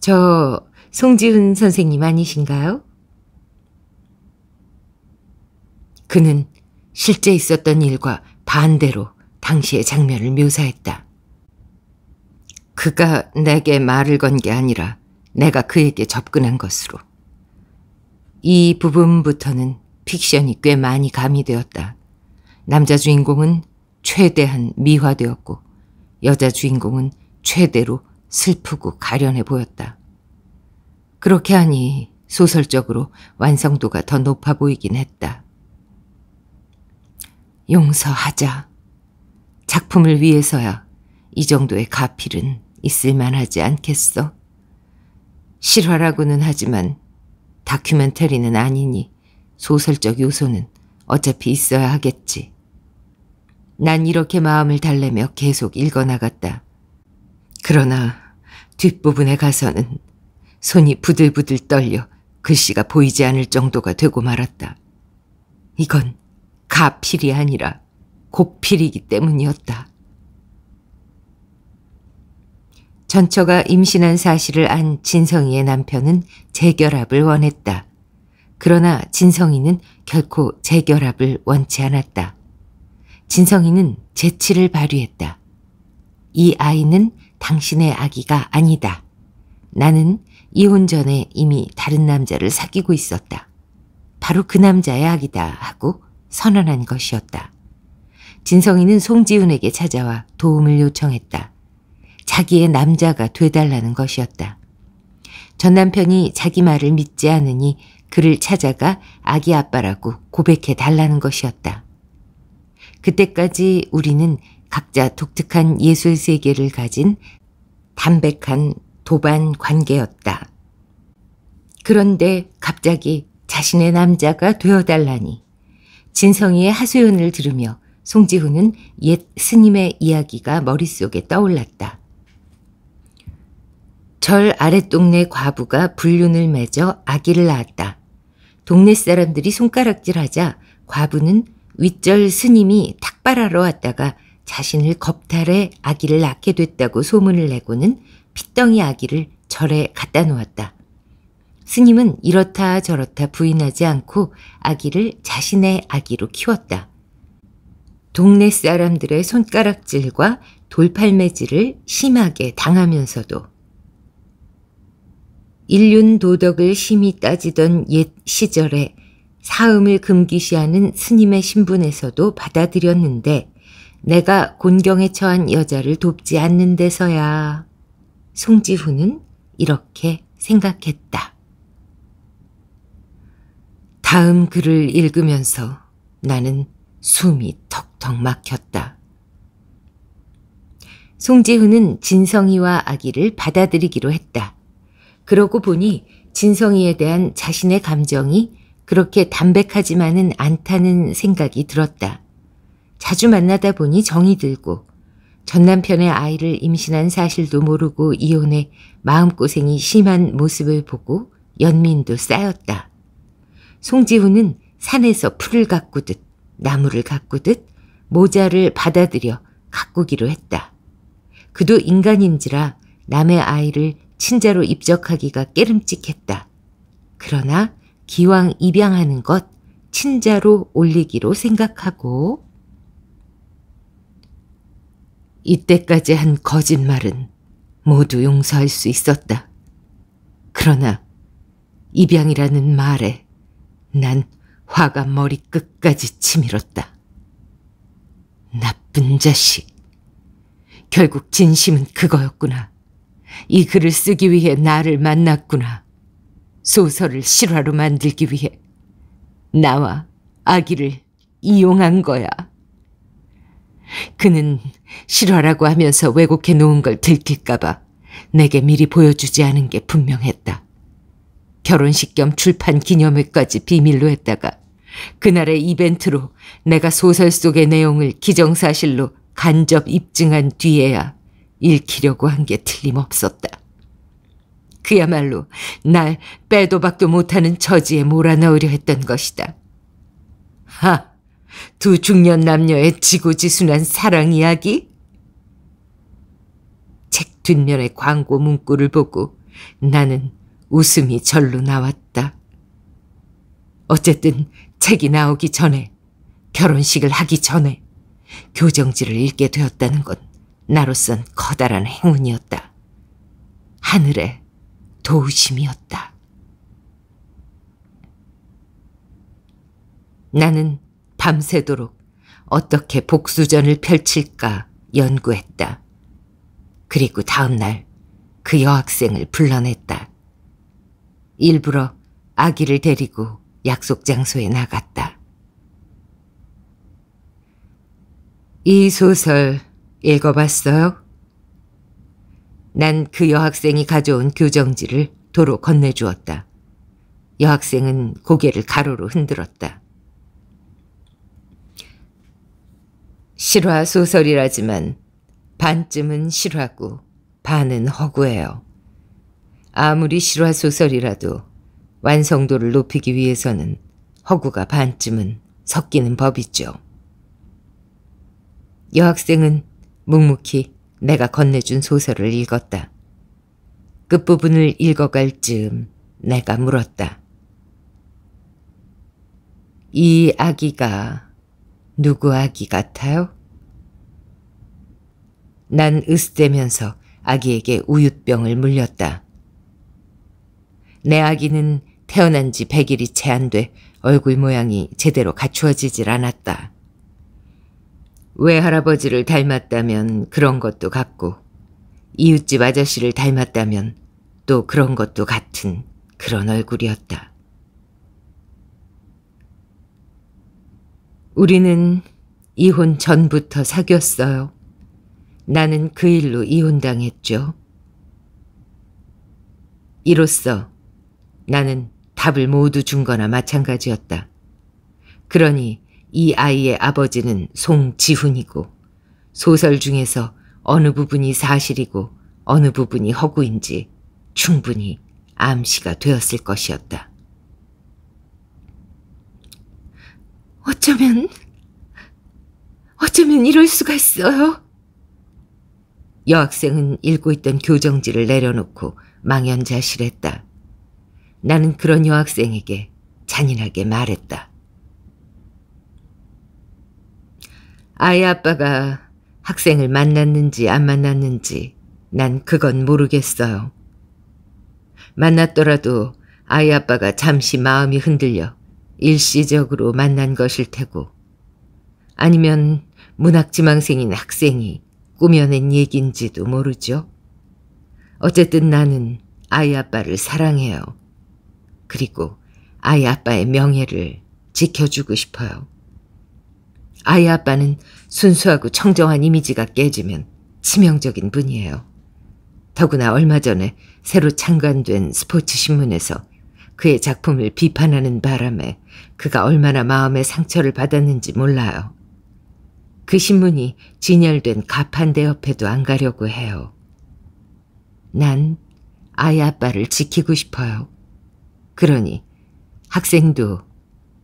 저 송지훈 선생님 아니신가요? 그는 실제 있었던 일과 반대로 당시의 장면을 묘사했다. 그가 내게 말을 건 게 아니라 내가 그에게 접근한 것으로. 이 부분부터는 픽션이 꽤 많이 가미되었다. 남자 주인공은 최대한 미화되었고 여자 주인공은 최대로 슬프고 가련해 보였다. 그렇게 하니 소설적으로 완성도가 더 높아 보이긴 했다. 용서하자. 작품을 위해서야 이 정도의 가필은 있을 만하지 않겠어? 실화라고는 하지만 다큐멘터리는 아니니 소설적 요소는 어차피 있어야 하겠지. 난 이렇게 마음을 달래며 계속 읽어나갔다. 그러나 뒷부분에 가서는 손이 부들부들 떨려 글씨가 보이지 않을 정도가 되고 말았다. 이건 가필이 아니라 고필이기 때문이었다. 전처가 임신한 사실을 안 진성이의 남편은 재결합을 원했다. 그러나 진성이는 결코 재결합을 원치 않았다. 진성이는 재치를 발휘했다. 이 아이는 당신의 아기가 아니다. 나는 이혼 전에 이미 다른 남자를 사귀고 있었다. 바로 그 남자의 아기다 하고 선언한 것이었다. 진성이는 송지훈에게 찾아와 도움을 요청했다. 자기의 남자가 되달라는 것이었다. 전 남편이 자기 말을 믿지 않으니 그를 찾아가 아기 아빠라고 고백해 달라는 것이었다. 그때까지 우리는 각자 독특한 예술 세계를 가진 담백한 도반 관계였다. 그런데 갑자기 자신의 남자가 되어달라니 진성이의 하소연을 들으며 송지훈은 옛 스님의 이야기가 머릿속에 떠올랐다. 절 아랫동네 과부가 불륜을 맺어 아기를 낳았다. 동네 사람들이 손가락질하자 과부는 윗절 스님이 탁발하러 왔다가 자신을 겁탈해 아기를 낳게 됐다고 소문을 내고는 핏덩이 아기를 절에 갖다 놓았다. 스님은 이렇다 저렇다 부인하지 않고 아기를 자신의 아기로 키웠다. 동네 사람들의 손가락질과 돌팔매질을 심하게 당하면서도 인륜 도덕을 심히 따지던 옛 시절에 사음을 금기시하는 스님의 신분에서도 받아들였는데 내가 곤경에 처한 여자를 돕지 않는 데서야 송지훈은 이렇게 생각했다. 다음 글을 읽으면서 나는 숨이 턱턱 막혔다. 송지훈은 진성이와 아기를 받아들이기로 했다. 그러고 보니 진성이에 대한 자신의 감정이 그렇게 담백하지만은 않다는 생각이 들었다. 자주 만나다 보니 정이 들고 전 남편의 아이를 임신한 사실도 모르고 이혼해 마음고생이 심한 모습을 보고 연민도 쌓였다. 송지훈은 산에서 풀을 가꾸듯 나무를 가꾸듯 모자를 받아들여 가꾸기로 했다. 그도 인간인지라 남의 아이를 친자로 입적하기가 깨름직했다. 그러나 기왕 입양하는 것 친자로 올리기로 생각하고 이때까지 한 거짓말은 모두 용서할 수 있었다. 그러나 입양이라는 말에 난 화가 머리끝까지 치밀었다. 나쁜 자식. 결국 진심은 그거였구나. 이 글을 쓰기 위해 나를 만났구나. 소설을 실화로 만들기 위해 나와 아기를 이용한 거야. 그는 싫어라고 하면서 왜곡해 놓은 걸 들킬까봐 내게 미리 보여주지 않은 게 분명했다. 결혼식 겸 출판 기념회까지 비밀로 했다가 그날의 이벤트로 내가 소설 속의 내용을 기정사실로 간접 입증한 뒤에야 읽히려고 한 게 틀림없었다. 그야말로 날 빼도 박도 못하는 처지에 몰아넣으려 했던 것이다. 하! 두 중년 남녀의 지고지순한 사랑 이야기? 책 뒷면의 광고 문구를 보고 나는 웃음이 절로 나왔다. 어쨌든 책이 나오기 전에 결혼식을 하기 전에 교정지를 읽게 되었다는 건 나로선 커다란 행운이었다. 하늘의 도우심이었다. 나는 밤새도록 어떻게 복수전을 펼칠까 연구했다. 그리고 다음날 그 여학생을 불러냈다. 일부러 아기를 데리고 약속 장소에 나갔다. 이 소설 읽어봤어요? 난 그 여학생이 가져온 교정지를 도로 건네주었다. 여학생은 고개를 가로로 흔들었다. 실화 소설이라지만 반쯤은 실화고 반은 허구예요. 아무리 실화 소설이라도 완성도를 높이기 위해서는 허구가 반쯤은 섞이는 법이죠. 여학생은 묵묵히 내가 건네준 소설을 읽었다. 끝부분을 읽어갈 즈음 내가 물었다. 이 아기가 누구 아기 같아요? 난 으스대면서 아기에게 우유병을 물렸다. 내 아기는 태어난 지 100일이 채 안 돼 얼굴 모양이 제대로 갖추어지질 않았다. 외할아버지를 닮았다면 그런 것도 같고 이웃집 아저씨를 닮았다면 또 그런 것도 같은 그런 얼굴이었다. 우리는 이혼 전부터 사귀었어요. 나는 그 일로 이혼당했죠. 이로써 나는 답을 모두 준 거나 마찬가지였다. 그러니 이 아이의 아버지는 송지훈이고 소설 중에서 어느 부분이 사실이고 어느 부분이 허구인지 충분히 암시가 되었을 것이었다. 어쩌면, 어쩌면 이럴 수가 있어요. 여학생은 읽고 있던 교정지를 내려놓고 망연자실했다. 나는 그런 여학생에게 잔인하게 말했다. 아이 아빠가 학생을 만났는지 안 만났는지 난 그건 모르겠어요. 만났더라도 아이 아빠가 잠시 마음이 흔들려 일시적으로 만난 것일 테고 아니면 문학지망생인 학생이 꾸며낸 얘긴지도 모르죠. 어쨌든 나는 아이 아빠를 사랑해요. 그리고 아이 아빠의 명예를 지켜주고 싶어요. 아이 아빠는 순수하고 청정한 이미지가 깨지면 치명적인 분이에요. 더구나 얼마 전에 새로 창간된 스포츠 신문에서 그의 작품을 비판하는 바람에 그가 얼마나 마음의 상처를 받았는지 몰라요. 그 신문이 진열된 가판대 옆에도 안 가려고 해요. 난 아이 아빠를 지키고 싶어요. 그러니 학생도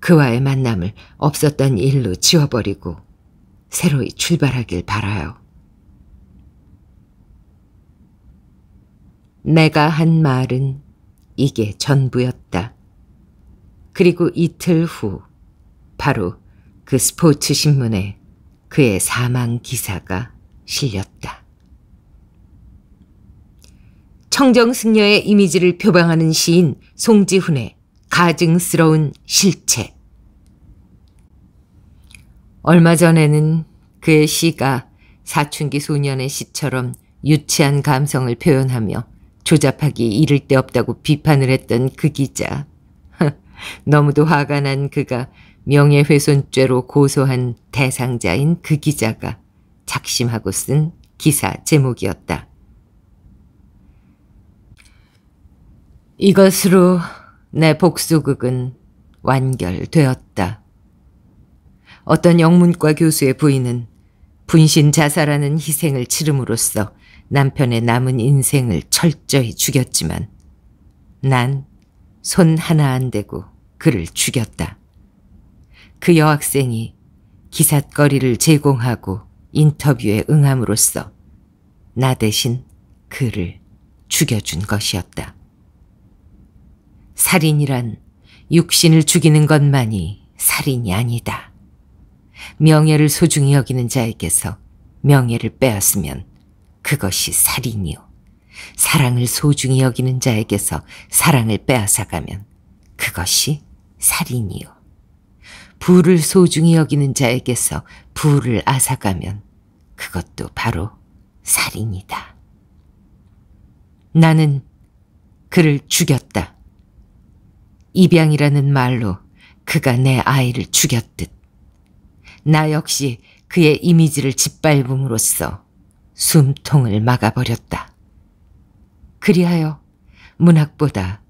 그와의 만남을 없었던 일로 지워버리고 새로이 출발하길 바라요. 내가 한 말은 이게 전부였다. 그리고 이틀 후 바로 그 스포츠 신문에 그의 사망 기사가 실렸다. 청정승려의 이미지를 표방하는 시인 송지훈의 가증스러운 실체. 얼마 전에는 그의 시가 사춘기 소년의 시처럼 유치한 감성을 표현하며 조잡하기 이를 데 없다고 비판을 했던 그 기자. 너무도 화가 난 그가 명예훼손죄로 고소한 대상자인 그 기자가 작심하고 쓴 기사 제목이었다. 이것으로 내 복수극은 완결되었다. 어떤 영문과 교수의 부인은 분신 자살하는 희생을 치름으로써 남편의 남은 인생을 철저히 죽였지만 난 손 하나 안 대고 그를 죽였다. 그 여학생이 기사거리를 제공하고 인터뷰에 응함으로써 나 대신 그를 죽여준 것이었다. 살인이란 육신을 죽이는 것만이 살인이 아니다. 명예를 소중히 여기는 자에게서 명예를 빼앗으면 그것이 살인이요. 사랑을 소중히 여기는 자에게서 사랑을 빼앗아가면 그것이 살인이요. 부를 소중히 여기는 자에게서 부를 앗아가면 그것도 바로 살인이다. 나는 그를 죽였다. 입양이라는 말로 그가 내 아이를 죽였듯. 나 역시 그의 이미지를 짓밟음으로써 숨통을 막아버렸다. 그리하여 문학보다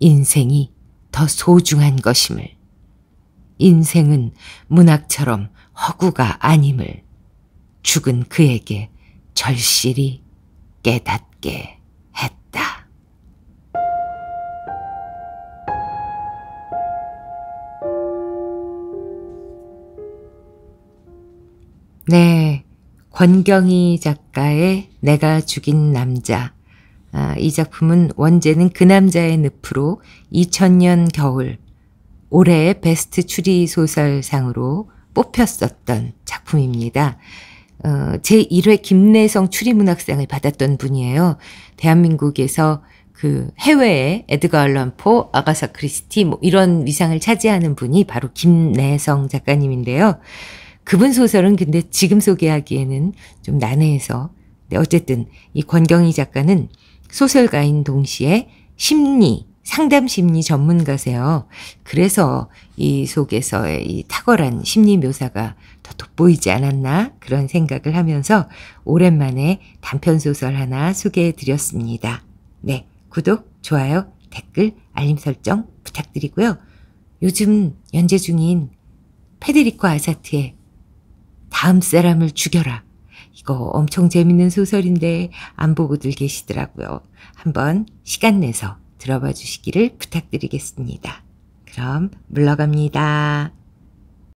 인생이 더 소중한 것임을, 인생은 문학처럼 허구가 아님을 죽은 그에게 절실히 깨닫게 했다. 네. 권경희 작가의 내가 죽인 남자 아, 이 작품은 원제는 그 남자의 늪으로 2000년 겨울 올해의 베스트 추리 소설상으로 뽑혔었던 작품입니다. 어, 제1회 김내성 추리문학상을 받았던 분이에요. 대한민국에서 그해외에 에드가 알란포, 아가사 크리스티 뭐 이런 위상을 차지하는 분이 바로 김내성 작가님인데요. 그분 소설은 근데 지금 소개하기에는 좀 난해해서 어쨌든 이 권경희 작가는 소설가인 동시에 심리, 상담 심리 전문가세요. 그래서 이 속에서의 이 탁월한 심리 묘사가 더 돋보이지 않았나 그런 생각을 하면서 오랜만에 단편 소설 하나 소개해 드렸습니다. 네. 구독, 좋아요, 댓글, 알림 설정 부탁드리고요. 요즘 연재 중인 페데리코 아사트의 다음 사람을 죽여라. 이거 엄청 재밌는 소설인데 안 보고들 계시더라고요. 한번 시간 내서 들어봐 주시기를 부탁드리겠습니다. 그럼 물러갑니다.